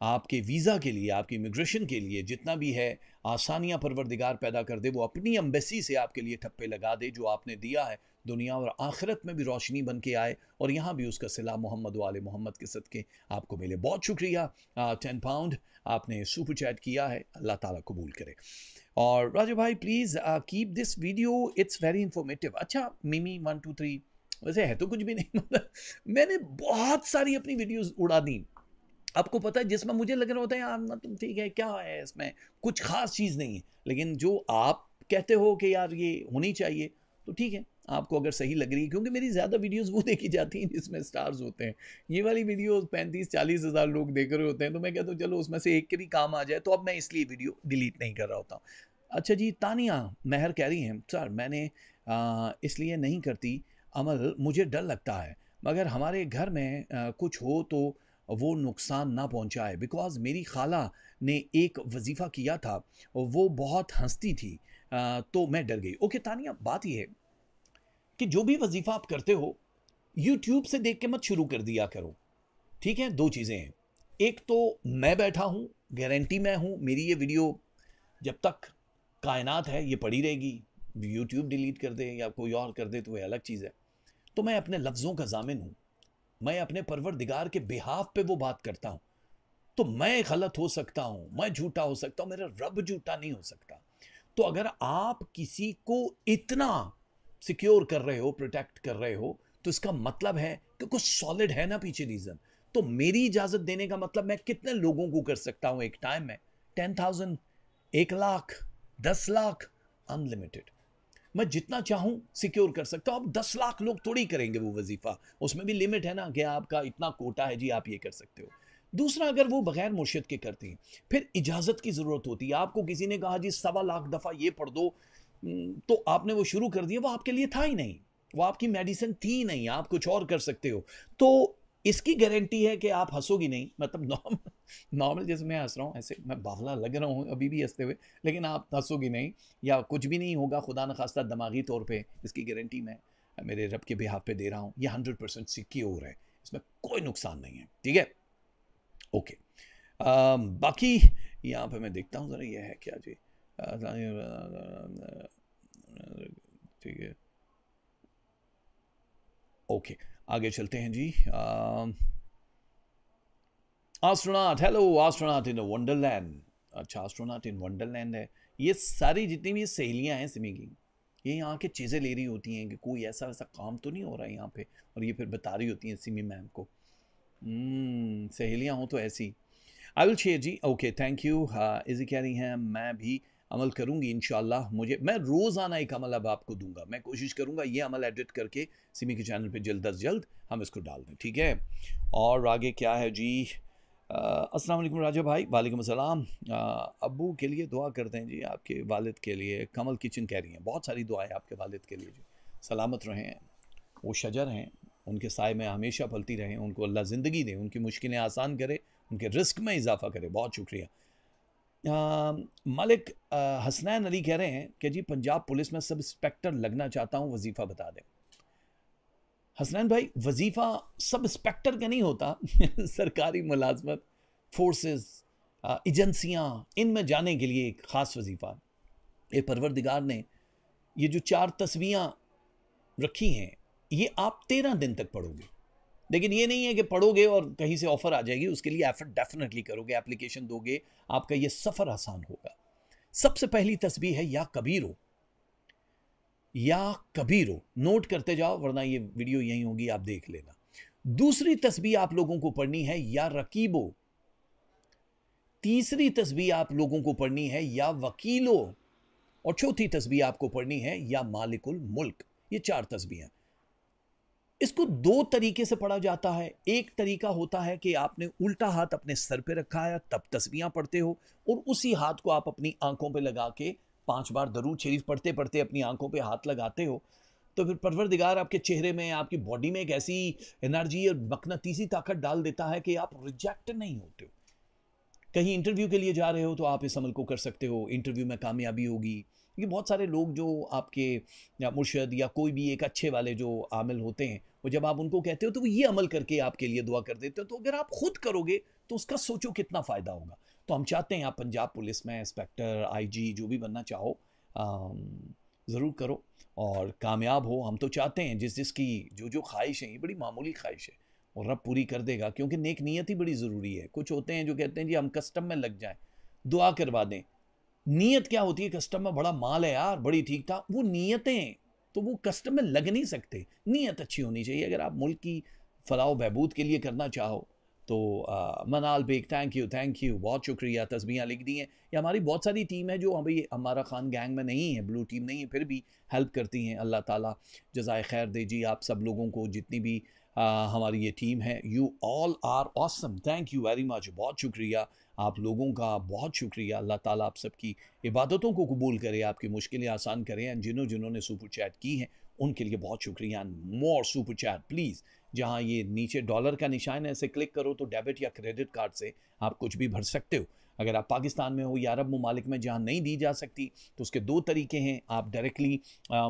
आपके वीज़ा के लिए आपके इमिग्रेशन के लिए जितना भी है आसानियाँ परवरदिगार पैदा कर दे वो अपनी एम्बेसी से आपके लिए ठप्पे लगा दे जो आपने दिया है दुनिया और आखिरत में भी रोशनी बन के आए और यहाँ भी उसका सिला मोहम्मद वाले मोहम्मद के सदक़े आपको मिले बहुत शुक्रिया टेन पाउंड आपने सुपर चैट किया है अल्लाह ताला कबूल करे और राजा भाई please keep this video it's very informative अच्छा मिमी वन टू थ्री वैसे है तो कुछ भी नहीं [LAUGHS] मतलब मैंने बहुत सारी अपनी वीडियोस उड़ा दी आपको पता है जिसमें मुझे लग रहा होता है यार मतलब ठीक है क्या है इसमें कुछ खास चीज़ नहीं है लेकिन जो आप कहते हो कि यार ये होनी चाहिए तो ठीक है आपको अगर सही लग रही है क्योंकि मेरी ज़्यादा वीडियोस वो देखी जाती हैं जिसमें स्टार्स होते हैं ये वाली वीडियोस पैंतीस चालीस हज़ार लोग देख रहे होते हैं तो मैं कहता हूँ चलो उसमें से एक के भी काम आ जाए तो अब मैं इसलिए वीडियो डिलीट नहीं कर रहा होता अच्छा जी तानिया महर कह रही हैं सर मैंने इसलिए नहीं करती अमल मुझे डर लगता है मगर हमारे घर में कुछ हो तो वो नुकसान ना पहुंचाए बिकॉज़ मेरी खाला ने एक वजीफ़ा किया था वो बहुत हंसती थी तो मैं डर गई ओके तानिया बात यह है कि जो भी वजीफ़ा आप करते हो यूट्यूब से देख के मत शुरू कर दिया करो ठीक है दो चीज़ें हैं एक तो मैं बैठा हूँ गारंटी मैं हूँ मेरी ये वीडियो जब तक कायनात है ये पड़ी रहेगी यूट्यूब डिलीट कर दे या कोई और कर दे तो वह अलग चीज़ है तो मैं अपने लफ्ज़ों का जामिन हूं मैं अपने परवरदिगार के बिहाफ पे वो बात करता हूं तो मैं गलत हो सकता हूं मैं झूठा हो सकता हूं मेरा रब झूठा नहीं हो सकता तो अगर आप किसी को इतना सिक्योर कर रहे हो प्रोटेक्ट कर रहे हो तो इसका मतलब है कि कुछ सॉलिड है ना पीछे रीज़न तो मेरी इजाज़त देने का मतलब मैं कितने लोगों को कर सकता हूं एक टाइम में टेन थाउजेंड एक लाख दस लाख अनलिमिटेड मैं जितना चाहूँ सिक्योर कर सकता हूँ अब दस लाख लोग थोड़ी करेंगे वो वजीफ़ा उसमें भी लिमिट है ना कि आपका इतना कोटा है जी आप ये कर सकते हो दूसरा अगर वो बगैर मुर्शद के करते हैं फिर इजाज़त की ज़रूरत होती है आपको किसी ने कहा जी सवा लाख दफ़ा ये पढ़ दो तो आपने वो शुरू कर दिया वो आपके लिए था ही नहीं वो आपकी मेडिसिन थी नहीं आप कुछ और कर सकते हो तो इसकी गारंटी है कि आप हंसोगी नहीं मतलब नॉर्मल नॉर्मल जैसे मैं हंस रहा हूँ ऐसे मैं बावला लग रहा हूँ अभी भी हंसते हुए लेकिन आप हंसोगी नहीं या कुछ भी नहीं होगा खुदा न खास्ता दिमागी तौर पे इसकी गारंटी मैं मेरे रब के भी हाथ पे दे रहा हूँ ये हंड्रेड परसेंट सिक्योर है इसमें कोई नुकसान नहीं है ठीक है ओके बाकी यहाँ पर मैं देखता हूँ ज़रा यह है क्या जी ठीक है ओके आगे चलते हैं जी ऑस्ट्रोनाथ हेलो ऑस्ट्रोनाथ इन वंडरलैंड अच्छा आस्ट्रोनाट इन वंडरलैंड है ये सारी जितनी भी सहेलियां हैं सिमी की ये यहाँ के चीज़ें ले रही होती हैं कि कोई ऐसा वैसा काम तो नहीं हो रहा है यहाँ पे और ये फिर बता रही होती हैं सिमी मैम को हम्म, सहेलियाँ हों तो ऐसी आई विल शेयर जी ओके थैंक यू इजी कह रही हैं मैं भी अमल करूँगी इन मुझे मैं रोज़ाना एक अमल अब आपको दूंगा मैं कोशिश करूँगा ये अमल एडिट करके सिमी के चैनल पे जल्द अज जल्द हम इसको डाल दें ठीक है और आगे क्या है जी असल राजा भाई वालेकुम अस्सलाम अबू के लिए दुआ करते हैं जी आपके वालद के लिए कमल किचन कह रही हैं बहुत सारी दुआएँ आपके वालद के लिए जी सलामत रहें वो शजर हैं उनके साय में हमेशा फलती रहें उनको अल्लाह ज़िंदगी दे उनकी मुश्किलें आसान करे उनके रिस्क में इजाफा करे बहुत शुक्रिया मलिक हसनैन अली कह रहे हैं कि जी पंजाब पुलिस में सब इंस्पेक्टर लगना चाहता हूँ वजीफ़ा बता दें हसनैन भाई वजीफ़ा सब इंस्पेक्टर का नहीं होता [LAUGHS] सरकारी मुलाजमत फोर्सेस एजेंसियाँ इनमें जाने के लिए एक ख़ास वजीफ़ा ये परवरदिगार ने ये जो चार तस्वीर रखी हैं ये आप तेरह दिन तक पढ़ोगे लेकिन ये नहीं है कि पढ़ोगे और कहीं से ऑफ़र आ जाएगी उसके लिए एफर्ट डेफिनेटली करोगे एप्लीकेशन दोगे आपका ये सफ़र आसान होगा सबसे पहली तस्वीर है या कबीरो या कबीरो नोट करते जाओ वरना ये वीडियो यही होगी आप देख लेना दूसरी तस्वीर आप लोगों को पढ़नी है या रकीबो तीसरी तस्वीर आप लोगों को पढ़नी है या वकीलो और चौथी तस्वीर आपको पढ़नी है या मालिकुल मुल्क ये चार तस्वीर हैं इसको दो तरीके से पढ़ा जाता है एक तरीका होता है कि आपने उल्टा हाथ अपने सर पे रखा है तब तस्वीयाँ पढ़ते हो और उसी हाथ को आप अपनी आंखों पे लगा के पांच बार दरूद शरीफ पढ़ते पढ़ते अपनी आंखों पे हाथ लगाते हो तो फिर परवरदिगार आपके चेहरे में आपकी बॉडी में एक ऐसी एनर्जी और मकनतीसी ताकत डाल देता है कि आप रिजेक्ट नहीं होते हो कहीं इंटरव्यू के लिए जा रहे हो तो आप इस अमल को कर सकते हो इंटरव्यू में कामयाबी होगी क्योंकि बहुत सारे लोग जो आपके या मुर्शद या कोई भी एक अच्छे वाले जो आमिल होते हैं वो जब आप उनको कहते हो तो वो ये अमल करके आपके लिए दुआ कर देते हो तो अगर आप खुद करोगे तो उसका सोचो कितना फ़ायदा होगा तो हम चाहते हैं आप पंजाब पुलिस में इंस्पेक्टर आईजी जो भी बनना चाहो ज़रूर करो और कामयाब हो हम तो चाहते हैं जिस जिसकी जो जो ख्वाहिश है ये बड़ी मामूली ख्वाहिश है और रब पूरी कर देगा क्योंकि नेक नीयत ही बड़ी ज़रूरी है कुछ होते हैं जो कहते हैं जी हम कस्टम में लग जाएं दुआ करवा दें नीयत क्या होती है कस्टमर बड़ा माल है यार बड़ी ठीक ठाक वो नीयतें तो वो कस्टमर लग नहीं सकते नीयत अच्छी होनी चाहिए अगर आप मुल्क की फलाह बहबूद के लिए करना चाहो तो आ, Manal Baig thank you thank you बहुत शुक्रिया तस्बियाँ लिख दी हैं ये हमारी बहुत सारी टीम है जो अभी हमारा खान गैंग में नहीं है ब्लू टीम नहीं है फिर भी हेल्प करती हैं अल्लाह ताला जजाय खैर दे जी आप सब लोगों को जितनी भी आ, हमारी ये टीम है you all are awesome thank you very much बहुत शुक्रिया आप लोगों का बहुत शुक्रिया अल्लाह ताला आप सबकी इबादतों को कबूल करे आपकी मुश्किलें आसान करें एंड जिन्हों जिन्होंने सुपर चैट की हैं उनके लिए बहुत शुक्रिया and more super chat please जहाँ ये नीचे डॉलर का निशान है ऐसे क्लिक करो तो डेबिट या क्रेडिट कार्ड से आप कुछ भी भर सकते हो अगर आप पाकिस्तान में हो या अरब ममालिक में जहाँ नहीं दी जा सकती तो उसके दो तरीके हैं आप डायरेक्टली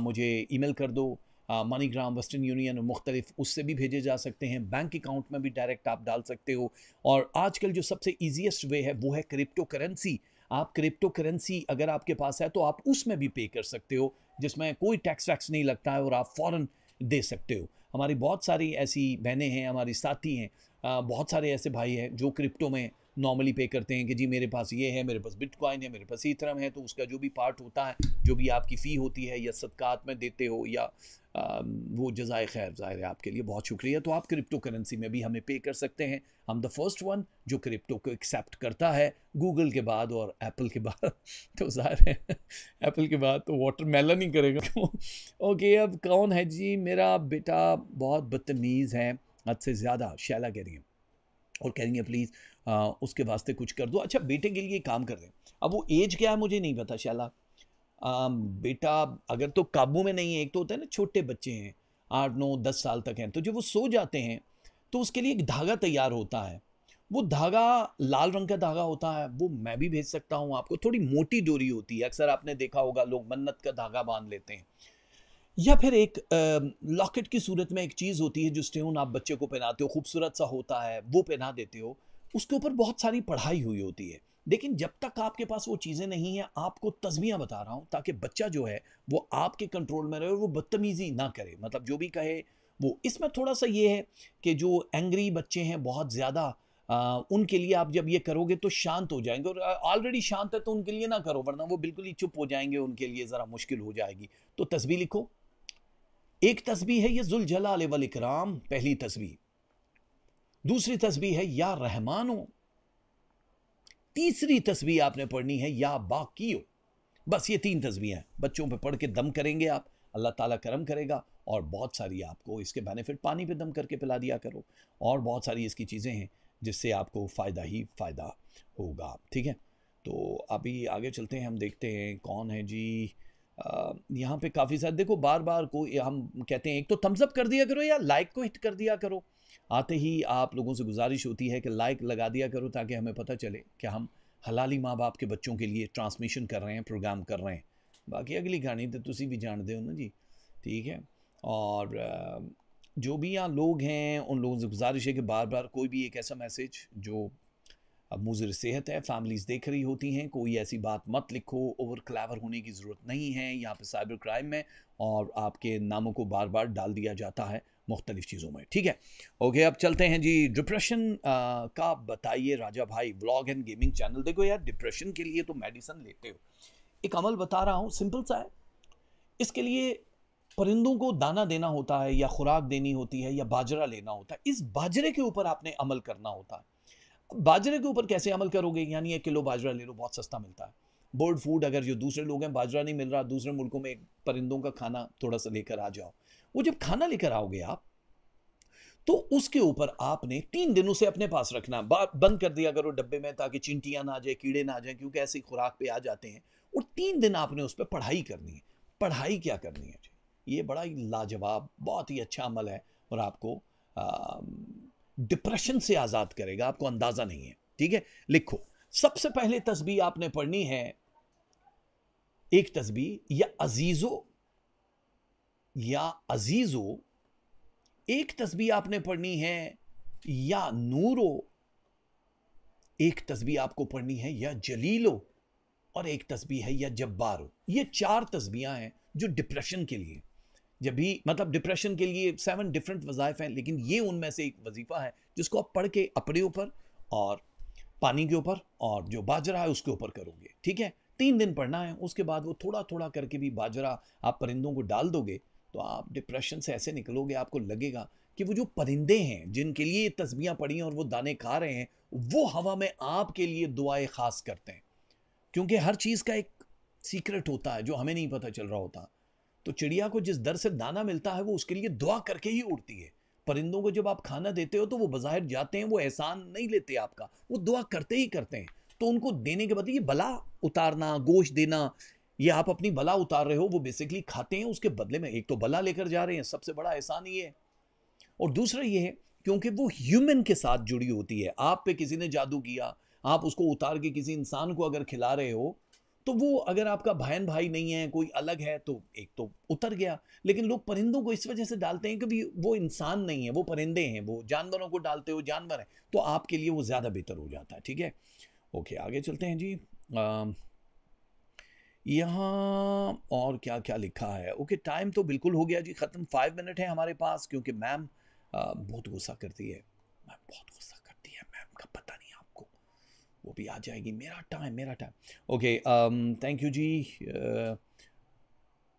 मुझे ईमेल कर दो मनी ग्राम वेस्टर्न यूनियन और मुख्तलिफ उससे भी भेजे जा सकते हैं बैंक अकाउंट में भी डायरेक्ट आप डाल सकते हो और आजकल जो सबसे ईजिएस्ट वे है वो है क्रिप्टो करेंसी आप क्रिप्टो करेंसी अगर आपके पास है तो आप उसमें भी पे कर सकते हो जिसमें कोई टैक्स वैक्स नहीं लगता है और आप फ़ौरन दे सकते हो हमारी बहुत सारी ऐसी बहनें हैं हमारी साथी हैं बहुत सारे ऐसे भाई हैं जो क्रिप्टो में नॉर्मली पे करते हैं कि जी मेरे पास ये है मेरे पास बिटकॉइन है मेरे पास इथरम है तो उसका जो भी पार्ट होता है जो भी आपकी फ़ी होती है या सदकात में देते हो या वो जजाय खैर ज़ाहिर है आपके लिए बहुत शुक्रिया तो आप क्रिप्टो करेंसी में भी हमें पे कर सकते हैं हम द फर्स्ट वन जो क्रिप्टो को एक्सेप्ट करता है गूगल के बाद और एप्पल [LAUGHS] तो के बाद तो ज़ाहिर है एप्पल के बाद तो वाटर मेलन ही करेगा ओके [LAUGHS] अब कौन है जी मेरा बेटा बहुत बदतमीज़ है हद से ज़्यादा शैला कह रही है और कह रही है प्लीज़ उसके वास्ते कुछ कर दो अच्छा बेटे के लिए काम कर दें अब वो एज क्या है मुझे नहीं पता शैला बेटा अगर तो काबू में नहीं है एक तो होता है ना छोटे बच्चे हैं आठ नौ दस साल तक हैं तो जब वो सो जाते हैं तो उसके लिए एक धागा तैयार होता है वो धागा लाल रंग का धागा होता है वो मैं भी भेज सकता हूँ आपको थोड़ी मोटी डोरी होती है अक्सर आपने देखा होगा लोग मन्नत का धागा बांध लेते हैं या फिर एक लॉकेट की सूरत में एक चीज़ होती है जो स्टेन आप बच्चे को पहनाते हो खूबसूरत सा होता है वो पहना देते हो उसके ऊपर बहुत सारी पढ़ाई हुई होती है लेकिन जब तक आपके पास वो चीज़ें नहीं हैं आपको तस्वीयाँ बता रहा हूँ ताकि बच्चा जो है वो आपके कंट्रोल में रहे और वो बदतमीज़ी ना करे मतलब जो भी कहे वो इसमें थोड़ा सा ये है कि जो एंग्री बच्चे हैं बहुत ज़्यादा उनके लिए आप जब ये करोगे तो शांत हो जाएंगे और ऑलरेडी शांत है तो उनके लिए ना करो वरना वो बिल्कुल ही चुप हो जाएंगे उनके लिए ज़रा मुश्किल हो जाएगी तो तस्वीर लिखो एक तस्वीर है ये जुलझला वल इकराम पहली तस्वीर दूसरी तस्वीर है या रहमानो तीसरी तस्वीर आपने पढ़नी है या बाकी बस ये तीन तस्वीर हैं बच्चों पे पढ़ के दम करेंगे आप अल्लाह ताला करम करेगा और बहुत सारी आपको इसके बेनिफिट पानी पे दम करके पिला दिया करो और बहुत सारी इसकी चीज़ें हैं जिससे आपको फ़ायदा ही फ़ायदा होगा ठीक है तो अभी आगे चलते हैं हम देखते हैं कौन है जी यहाँ पे काफ़ी सारे देखो बार बार को हम कहते हैं एक तो थम्सअप कर दिया करो या लाइक को हिट कर दिया करो आते ही आप लोगों से गुजारिश होती है कि लाइक लगा दिया करो ताकि हमें पता चले कि हम हलाली माँ बाप के बच्चों के लिए ट्रांसमिशन कर रहे हैं प्रोग्राम कर रहे हैं बाकी अगली कहानी तो तुम भी जानते हो ना जी ठीक है और जो भी यहाँ लोग हैं उन लोगों से गुजारिश है कि बार बार कोई भी एक ऐसा मैसेज जो अब मुजर सेहत है फैमिलीज़ देख रही होती हैं कोई ऐसी बात मत लिखो ओवर क्लैवर होने की ज़रूरत नहीं है यहाँ पे साइबर क्राइम में और आपके नामों को बार बार डाल दिया जाता है मुख्तलिफ चीज़ों में ठीक है ओके अब चलते हैं जी डिप्रेशन का बताइए राजा भाई ब्लॉग एंड गेमिंग चैनल देखो यार डिप्रेशन के लिए तो मेडिसन लेते हो एक अमल बता रहा हूँ सिंपल सा है इसके लिए परिंदों को दाना देना होता है या खुराक देनी होती है या बाजरा लेना होता है इस बाजरे के ऊपर आपने अमल करना होता है बाजरे के ऊपर कैसे अमल करोगे यानी एक किलो बाजरा ले लो बहुत सस्ता मिलता है बर्ड फूड अगर जो दूसरे लोग हैं बाजरा नहीं मिल रहा दूसरे मुल्कों में परिंदों का खाना थोड़ा सा लेकर आ जाओ वो जब खाना लेकर आओगे आप तो उसके ऊपर आपने तीन दिनों से अपने पास रखना बंद कर दिया करो डब्बे में ताकि चिंटियाँ ना आ जाए कीड़े ना आ जाए क्योंकि ऐसी खुराक पे आ जाते हैं और तीन दिन आपने उस पर पढ़ाई करनी है पढ़ाई क्या करनी है ये बड़ा ही लाजवाब बहुत ही अच्छा अमल है और आपको आ, डिप्रेशन से आज़ाद करेगा आपको अंदाज़ा नहीं है ठीक है लिखो सबसे पहले तस्बी आपने पढ़नी है एक तस्बी या अजीज़ो या अजीज़ो एक तस्बी आपने पढ़नी है या नूरो एक तस्बी आपको पढ़नी है या जलीलो और एक तस्बी है या जब्बारो ये चार तस्बियां हैं जो डिप्रेशन के लिए जब भी मतलब डिप्रेशन के लिए सेवन डिफरेंट वज़ाइफ हैं लेकिन ये उनमें से एक वजीफ़ा है जिसको आप पढ़ के अपने ऊपर और पानी के ऊपर और जो बाजरा है उसके ऊपर करोगे ठीक है तीन दिन पढ़ना है उसके बाद वो थोड़ा थोड़ा करके भी बाजरा आप परिंदों को डाल दोगे तो आप डिप्रेशन से ऐसे निकलोगे आपको लगेगा कि वो जो परिंदे हैं जिनके लिए तस्बियाँ पड़ी हैं और वो दाने खा रहे हैं वो हवा में आपके लिए दुआएं खास करते हैं क्योंकि हर चीज़ का एक सीक्रेट होता है जो हमें नहीं पता चल रहा होता तो चिड़िया को जिस दर से दाना मिलता है वो उसके लिए दुआ करके ही उड़ती है परिंदों को जब आप खाना देते हो तो वो बाहिर जाते हैं वो एहसान नहीं लेते आपका वो दुआ करते ही करते हैं तो उनको देने के बदले ये भला उतारना गोश्त देना ये आप अपनी भला उतार रहे हो वो बेसिकली खाते हैं उसके बदले में एक तो भला लेकर जा रहे हैं सबसे बड़ा एहसान ये है और दूसरा ये है क्योंकि वो ह्यूमन के साथ जुड़ी होती है आप पे किसी ने जादू किया आप उसको उतार के किसी इंसान को अगर खिला रहे हो तो वो अगर आपका बहन भाई नहीं है कोई अलग है तो एक तो उतर गया लेकिन लोग परिंदों को इस वजह से डालते हैं कि वो इंसान नहीं है वो परिंदे हैं वो जानवरों को डालते हो जानवर हैं तो आपके लिए वो ज़्यादा बेहतर हो जाता है ठीक है ओके आगे चलते हैं जी यहाँ और क्या क्या लिखा है ओके टाइम तो बिल्कुल हो गया जी ख़त्म फाइव मिनट है हमारे पास क्योंकि मैम बहुत गुस्सा करती है मैम बहुत गुस्सा करती है मैम का पता वो भी आ जाएगी मेरा टाइम मेरा टाइम ओके थैंक यू जी uh,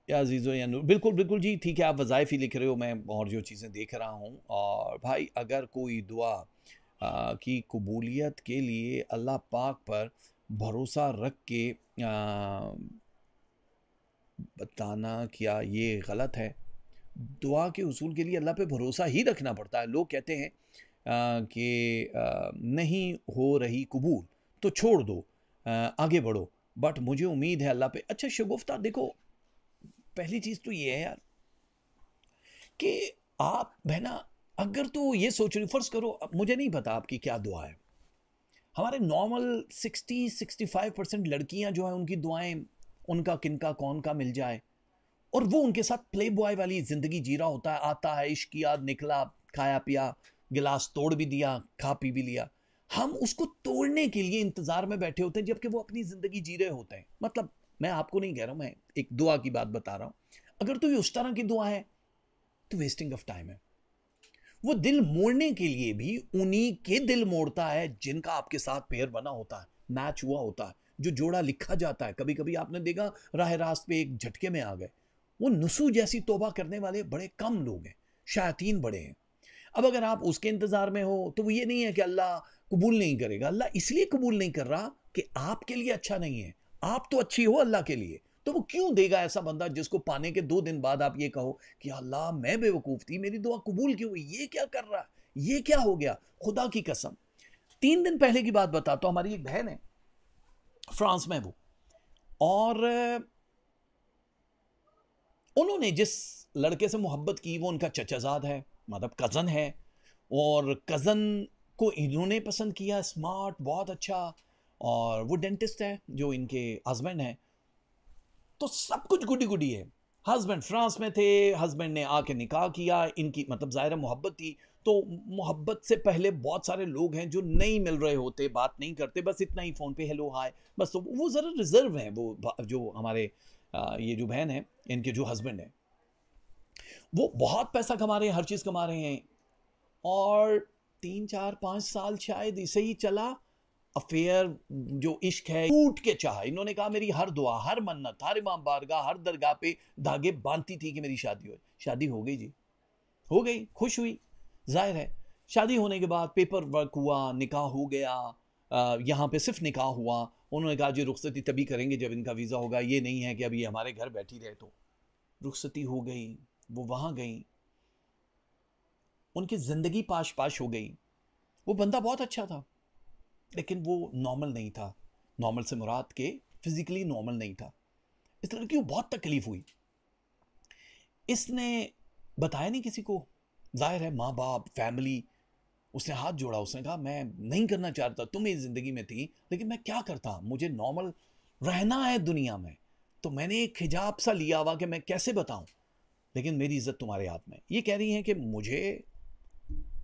या जीज़ो या नूर बिल्कुल बिल्कुल जी ठीक है आप वज़ाइफ ही लिख रहे हो मैं और जो चीज़ें देख रहा हूँ और भाई अगर कोई दुआ आ, की कबूलियत के लिए अल्लाह पाक पर भरोसा रख के आ, बताना क्या ये गलत है दुआ के उसूल के लिए अल्लाह पे भरोसा ही रखना पड़ता है लोग कहते हैं कि नहीं हो रही कबूल तो छोड़ दो आगे बढ़ो बट मुझे उम्मीद है अल्लाह पे अच्छा शगुफ्ता देखो पहली चीज़ तो ये है यार कि आप बहना अगर तो ये सोच रही फर्ज करो मुझे नहीं पता आपकी क्या दुआ है हमारे normal sixty sixty five percent लड़कियाँ जो है उनकी दुआएं उनका किनका कौन का मिल जाए और वो उनके साथ प्ले बॉय वाली ज़िंदगी जी रहा होता है आता है इश्क किया निकला खाया पिया गिलास तोड़ भी दिया खा पी भी लिया हम उसको तोड़ने के लिए इंतजार में बैठे होते हैं जबकि वो अपनी जिंदगी जी रहे होते हैं मतलब मैं आपको नहीं कह रहा हूं मैं एक दुआ की बात बता रहा हूं अगर तो ये उस तरह की दुआ है तो वेस्टिंग ऑफ टाइम है वो दिल मोड़ने के लिए भी उन्हीं के दिल मोड़ता है जिनका आपके साथ पेयर बना होता है मैच हुआ होता है जो जोड़ा लिखा जाता है कभी कभी आपने देखा राह रास्त पे एक झटके में आ गए वो नसू जैसी तोबा करने वाले बड़े कम लोग हैं शायतीन बड़े हैं अब अगर आप उसके इंतज़ार में हो तो वो ये नहीं है कि अल्लाह कबूल नहीं करेगा अल्लाह इसलिए कबूल नहीं कर रहा कि आपके लिए अच्छा नहीं है आप तो अच्छी हो अल्लाह के लिए तो वो क्यों देगा ऐसा बंदा जिसको पाने के दो दिन बाद आप ये कहो कि अल्लाह मैं बेवकूफ़ थी मेरी दुआ कबूल क्यों हुई ये क्या कर रहा है ये क्या हो गया खुदा की कसम तीन दिन पहले की बात बताता तो हमारी एक बहन है फ्रांस में वो और उन्होंने जिस लड़के से मोहब्बत की वो उनका चचाजाद है मतलब कज़न है और कज़न को इन्होंने पसंद किया स्मार्ट बहुत अच्छा और वो डेंटिस्ट है जो इनके हस्बैंड हैं तो सब कुछ गुडी गुडी है हस्बैंड फ्रांस में थे हस्बैंड ने आके निकाह किया इनकी मतलब ज़ाहिर मोहब्बत थी तो मोहब्बत से पहले बहुत सारे लोग हैं जो नहीं मिल रहे होते बात नहीं करते बस इतना ही फ़ोन पे हेलो हाय बस तो वो ज़रा रिज़र्व हैं वो जो हमारे ये जो बहन है इनके जो हस्बैंड हैं वो बहुत पैसा कमा रहे हैं हर चीज़ कमा रहे हैं और तीन चार पाँच साल शायद इसे ही चला अफेयर जो इश्क है टूट के चाह इन्होंने कहा मेरी हर दुआ हर मन्नत हर इमाम बारगा हर दरगाह पे धागे बांधती थी कि मेरी शादी हो शादी हो गई जी हो गई खुश हुई जाहिर है शादी होने के बाद पेपर वर्क हुआ निकाह हो गया यहाँ पे सिर्फ निकाह हुआ उन्होंने कहा जी रुखसती तभी करेंगे जब इनका वीज़ा होगा ये नहीं है कि अभी हमारे घर बैठी रहे तो रुखसती हो गई वो वहाँ गई उनकी ज़िंदगी पाश पाश हो गई वो बंदा बहुत अच्छा था लेकिन वो नॉर्मल नहीं था नॉर्मल से मुराद के फिज़िकली नॉर्मल नहीं था इस लड़की को बहुत तकलीफ़ हुई इसने बताया नहीं किसी को जाहिर है माँ बाप फैमिली उसने हाथ जोड़ा उसने कहा मैं नहीं करना चाहता तुम इस ज़िंदगी में थी लेकिन मैं क्या करता मुझे नॉर्मल रहना है दुनिया में तो मैंने एक हिजाब सा लिया हुआ कि मैं कैसे बताऊं लेकिन मेरी इज्जत तुम्हारे हाथ में ये कह रही है कि मुझे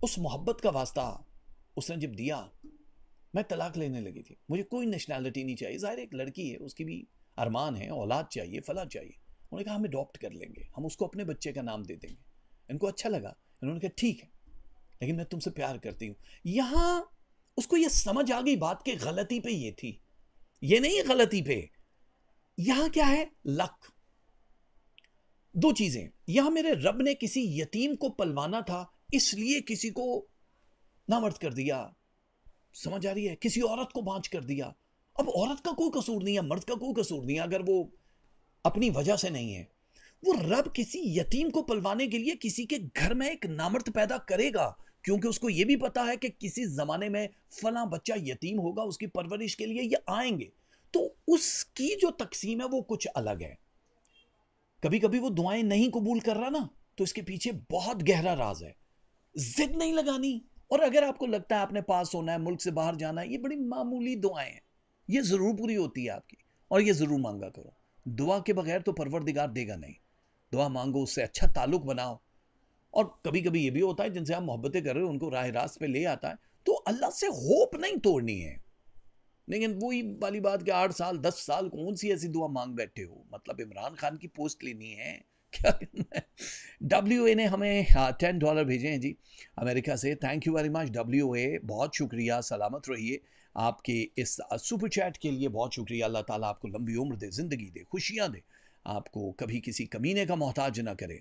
उस मोहब्बत का वास्ता उसने जब दिया मैं तलाक लेने लगी थी मुझे कोई नेशनैलिटी नहीं चाहिए ज़ाहिर एक लड़की है उसकी भी अरमान है औलाद चाहिए फला चाहिए उन्होंने कहा हम अडॉप्ट कर लेंगे हम उसको अपने बच्चे का नाम दे देंगे इनको अच्छा लगा उन्होंने कहा ठीक है लेकिन मैं तुमसे प्यार करती हूँ यहाँ उसको ये समझ आ गई बात कि गलती पे ये थी ये नहीं गलती पे यहां क्या है लक दो चीजें यहां मेरे रब ने किसी यतीम को पलवाना था इसलिए किसी को नामर्द कर दिया समझ आ रही है किसी औरत को बांझ कर दिया अब औरत का कोई कसूर नहीं है मर्द का कोई कसूर नहीं है अगर वो अपनी वजह से नहीं है वो रब किसी यतीम को पलवाने के लिए किसी के घर में एक नामर्द पैदा करेगा क्योंकि उसको ये भी पता है कि किसी ज़माने में फला बच्चा यतीम होगा उसकी परवरिश के लिए ये आएंगे तो उसकी जो तकसीम है वो कुछ अलग है कभी कभी वो दुआएं नहीं कबूल कर रहा ना तो इसके पीछे बहुत गहरा राज है जिद नहीं लगानी और अगर आपको लगता है आपने पास होना है मुल्क से बाहर जाना है ये बड़ी मामूली दुआएं हैं ये ज़रूर पूरी होती है आपकी और ये ज़रूर मांगा करो दुआ के बगैर तो परवरदिगार देगा नहीं दुआ मांगो उससे अच्छा ताल्लुक बनाओ और कभी कभी ये भी होता है जिनसे आप मोहब्बतें कर रहे हो उनको राह रास्त पे ले आता है तो अल्लाह से होप नहीं तोड़नी है लेकिन वही वाली बात कि आठ साल दस साल कौन सी ऐसी दुआ मांग बैठे हो मतलब इमरान खान की पोस्ट लेनी है क्या डब्ल्यू ए ने हमें टेन हाँ, डॉलर भेजे हैं जी अमेरिका से thank you very much W A बहुत शुक्रिया सलामत रहिए आपके इस सुपर चैट के लिए बहुत शुक्रिया अल्लाह ताला आपको लंबी उम्र दे ज़िंदगी दे खुशियाँ दे आपको कभी किसी कमीने का मोहताज ना करे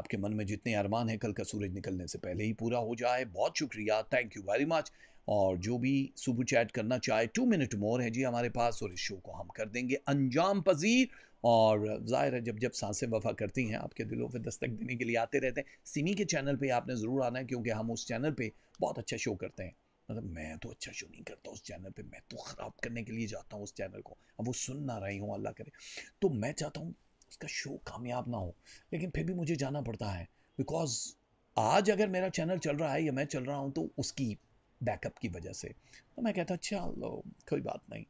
आपके मन में जितने अरमान हैं कल का सूरज निकलने से पहले ही पूरा हो जाए बहुत शुक्रिया थैंक यू वेरी मच और जो भी सुपर चैट करना चाहे टू मिनट मोर है जी हमारे पास और इस शो को हम कर देंगे अंजाम पजीर और ज़ाहिर है जब जब सांसें वफा करती हैं आपके दिलों पर दस्तक देने के लिए आते रहते हैं सिमी के चैनल पे आपने ज़रूर आना है क्योंकि हम उस चैनल पे बहुत अच्छा शो करते हैं मतलब मैं तो अच्छा शो नहीं करता उस चैनल पे मैं तो ख़राब करने के लिए जाता हूँ उस चैनल को अब वो सुन ना रही हूँ अल्लाह करे तो मैं चाहता हूँ उसका शो कामयाब ना हो लेकिन फिर भी मुझे जाना पड़ता है बिकॉज़ आज अगर मेरा चैनल चल रहा है या मैं चल रहा हूँ तो उसकी बैकअप की वजह से तो मैं कहता अच्छा लो कोई बात नहीं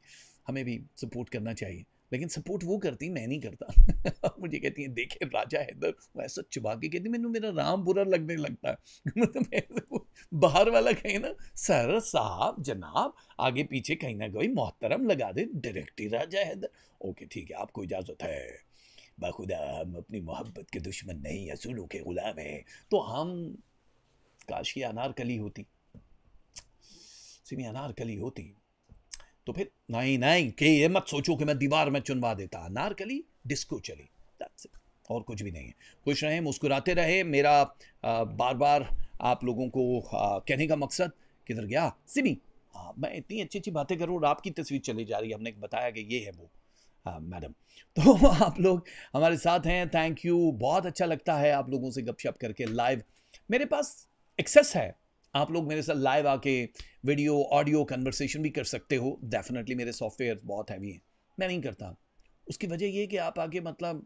हमें भी सपोर्ट करना चाहिए लेकिन सपोर्ट वो करती मैं नहीं करता [LAUGHS] मुझे कहती है देखे राजा हैदर वो ऐसा चुबा के कहती मैंने मेरा राम बुरा लगने लगता है [LAUGHS] मतलब बाहर वाला कहीं ना सर साहब जनाब आगे पीछे कहीं ना कहीं मोहतरम लगा दे डायरेक्ट ही राजा हैदर ओके ठीक है आपको इजाज़त है बाखुदा हम अपनी मोहब्बत के दुश्मन नहीं असूलों के गुलाम हैं तो हम काशी ये अनारकली होती सिमी अनारकली होती तो फिर नहीं नहीं के ये मत सोचो कि मैं दीवार में चुनवा देता नारकली डिस्को चली दैट्स इट और कुछ भी नहीं है खुश रहें मुस्कुराते रहे मेरा आ, बार बार आप लोगों को आ, कहने का मकसद किधर गया सिमी हाँ मैं इतनी अच्छी अच्छी बातें करूँ और आपकी तस्वीर चली जा रही है हमने बताया कि ये है वो मैडम तो [LAUGHS] आप लोग हमारे साथ हैं थैंक यू बहुत अच्छा लगता है आप लोगों से गपशप करके लाइव मेरे पास एक्सेस है आप लोग मेरे साथ लाइव आके वीडियो ऑडियो कन्वर्सेशन भी कर सकते हो डेफिनेटली मेरे सॉफ्टवेयर बहुत हैवी हैं मैं नहीं करता उसकी वजह ये कि आप आगे मतलब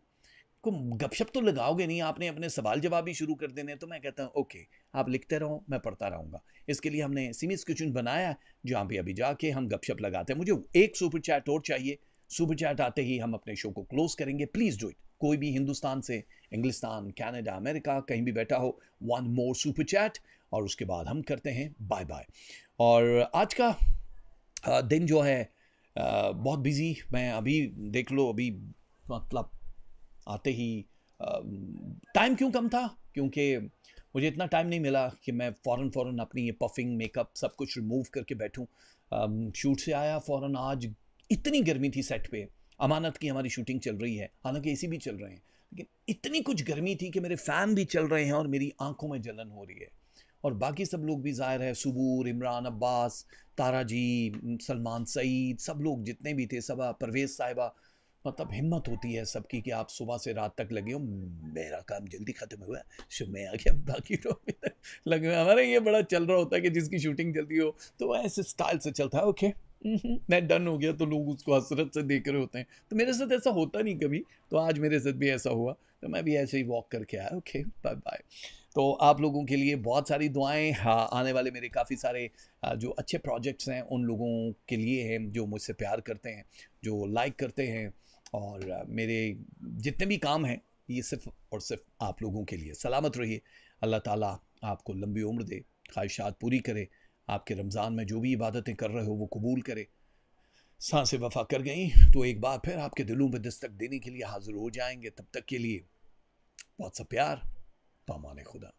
को गपशप तो लगाओगे नहीं आपने अपने सवाल जवाब भी शुरू कर देने तो मैं कहता हूँ ओके आप लिखते रहो मैं पढ़ता रहूँगा इसके लिए हमने सीमिस क्वेश्चन बनाया जहाँ पे अभी जाके हम गपशप लगाते हैं मुझे एक सुपर चैट और चाहिए सुपर चैट आते ही हम अपने शो को क्लोज करेंगे प्लीज़ डू इट कोई भी हिंदुस्तान से इंग्लिस्तान कैनेडा अमेरिका कहीं भी बैठा हो वन मोर सुपर चैट और उसके बाद हम करते हैं बाय बाय और आज का दिन जो है बहुत बिज़ी मैं अभी देख लो अभी मतलब आते ही टाइम क्यों कम था क्योंकि मुझे इतना टाइम नहीं मिला कि मैं फ़ौरन फ़ौरन अपनी ये पफिंग मेकअप सब कुछ रिमूव करके बैठूं शूट से आया फ़ौरन आज इतनी गर्मी थी सेट पे अमानत की हमारी शूटिंग चल रही है हालांकि ए भी चल रहे हैं लेकिन इतनी कुछ गर्मी थी कि मेरे फ़ैन भी चल रहे हैं और मेरी आंखों में जलन हो रही है और बाकी सब लोग भी ज़ाहिर है सबूर इमरान अब्बास ताराजी सलमान सईद सब लोग जितने भी थे सब परवेज़ साहिबा मतलब हिम्मत होती है सबकी कि आप सुबह से रात तक लगे हो मेरा काम जल्दी ख़त्म हुआ है सो मैं आ गया बाकी तो लगे हुए हमारे ये बड़ा चल रहा होता है कि जिसकी शूटिंग जल्दी हो तो ऐसे स्टाइल से चलता है ओके हम्म, हम्म। मैं डन हो गया तो लोग उसको हसरत से देख रहे होते हैं तो मेरे साथ ऐसा होता नहीं कभी तो आज मेरे साथ भी ऐसा हुआ तो मैं भी ऐसे ही वॉक करके आया ओके बाय बाय तो आप लोगों के लिए बहुत सारी दुआएं हाँ, आने वाले मेरे काफ़ी सारे जो अच्छे प्रोजेक्ट्स हैं उन लोगों के लिए हैं जो मुझसे प्यार करते हैं जो लाइक करते हैं और मेरे जितने भी काम हैं ये सिर्फ़ और सिर्फ आप लोगों के लिए सलामत रहिए अल्लाह ताला आपको लंबी उम्र दे ख्वाहिशात पूरी करे आपके रमज़ान में जो भी इबादतें कर रहे हो वो कबूल करे सांसें वफा कर गई तो एक बार फिर आपके दिलों पर दस्तक देने के लिए हाज़िर हो जाएंगे तब तक के लिए बहुत सा प्यार پامان خدا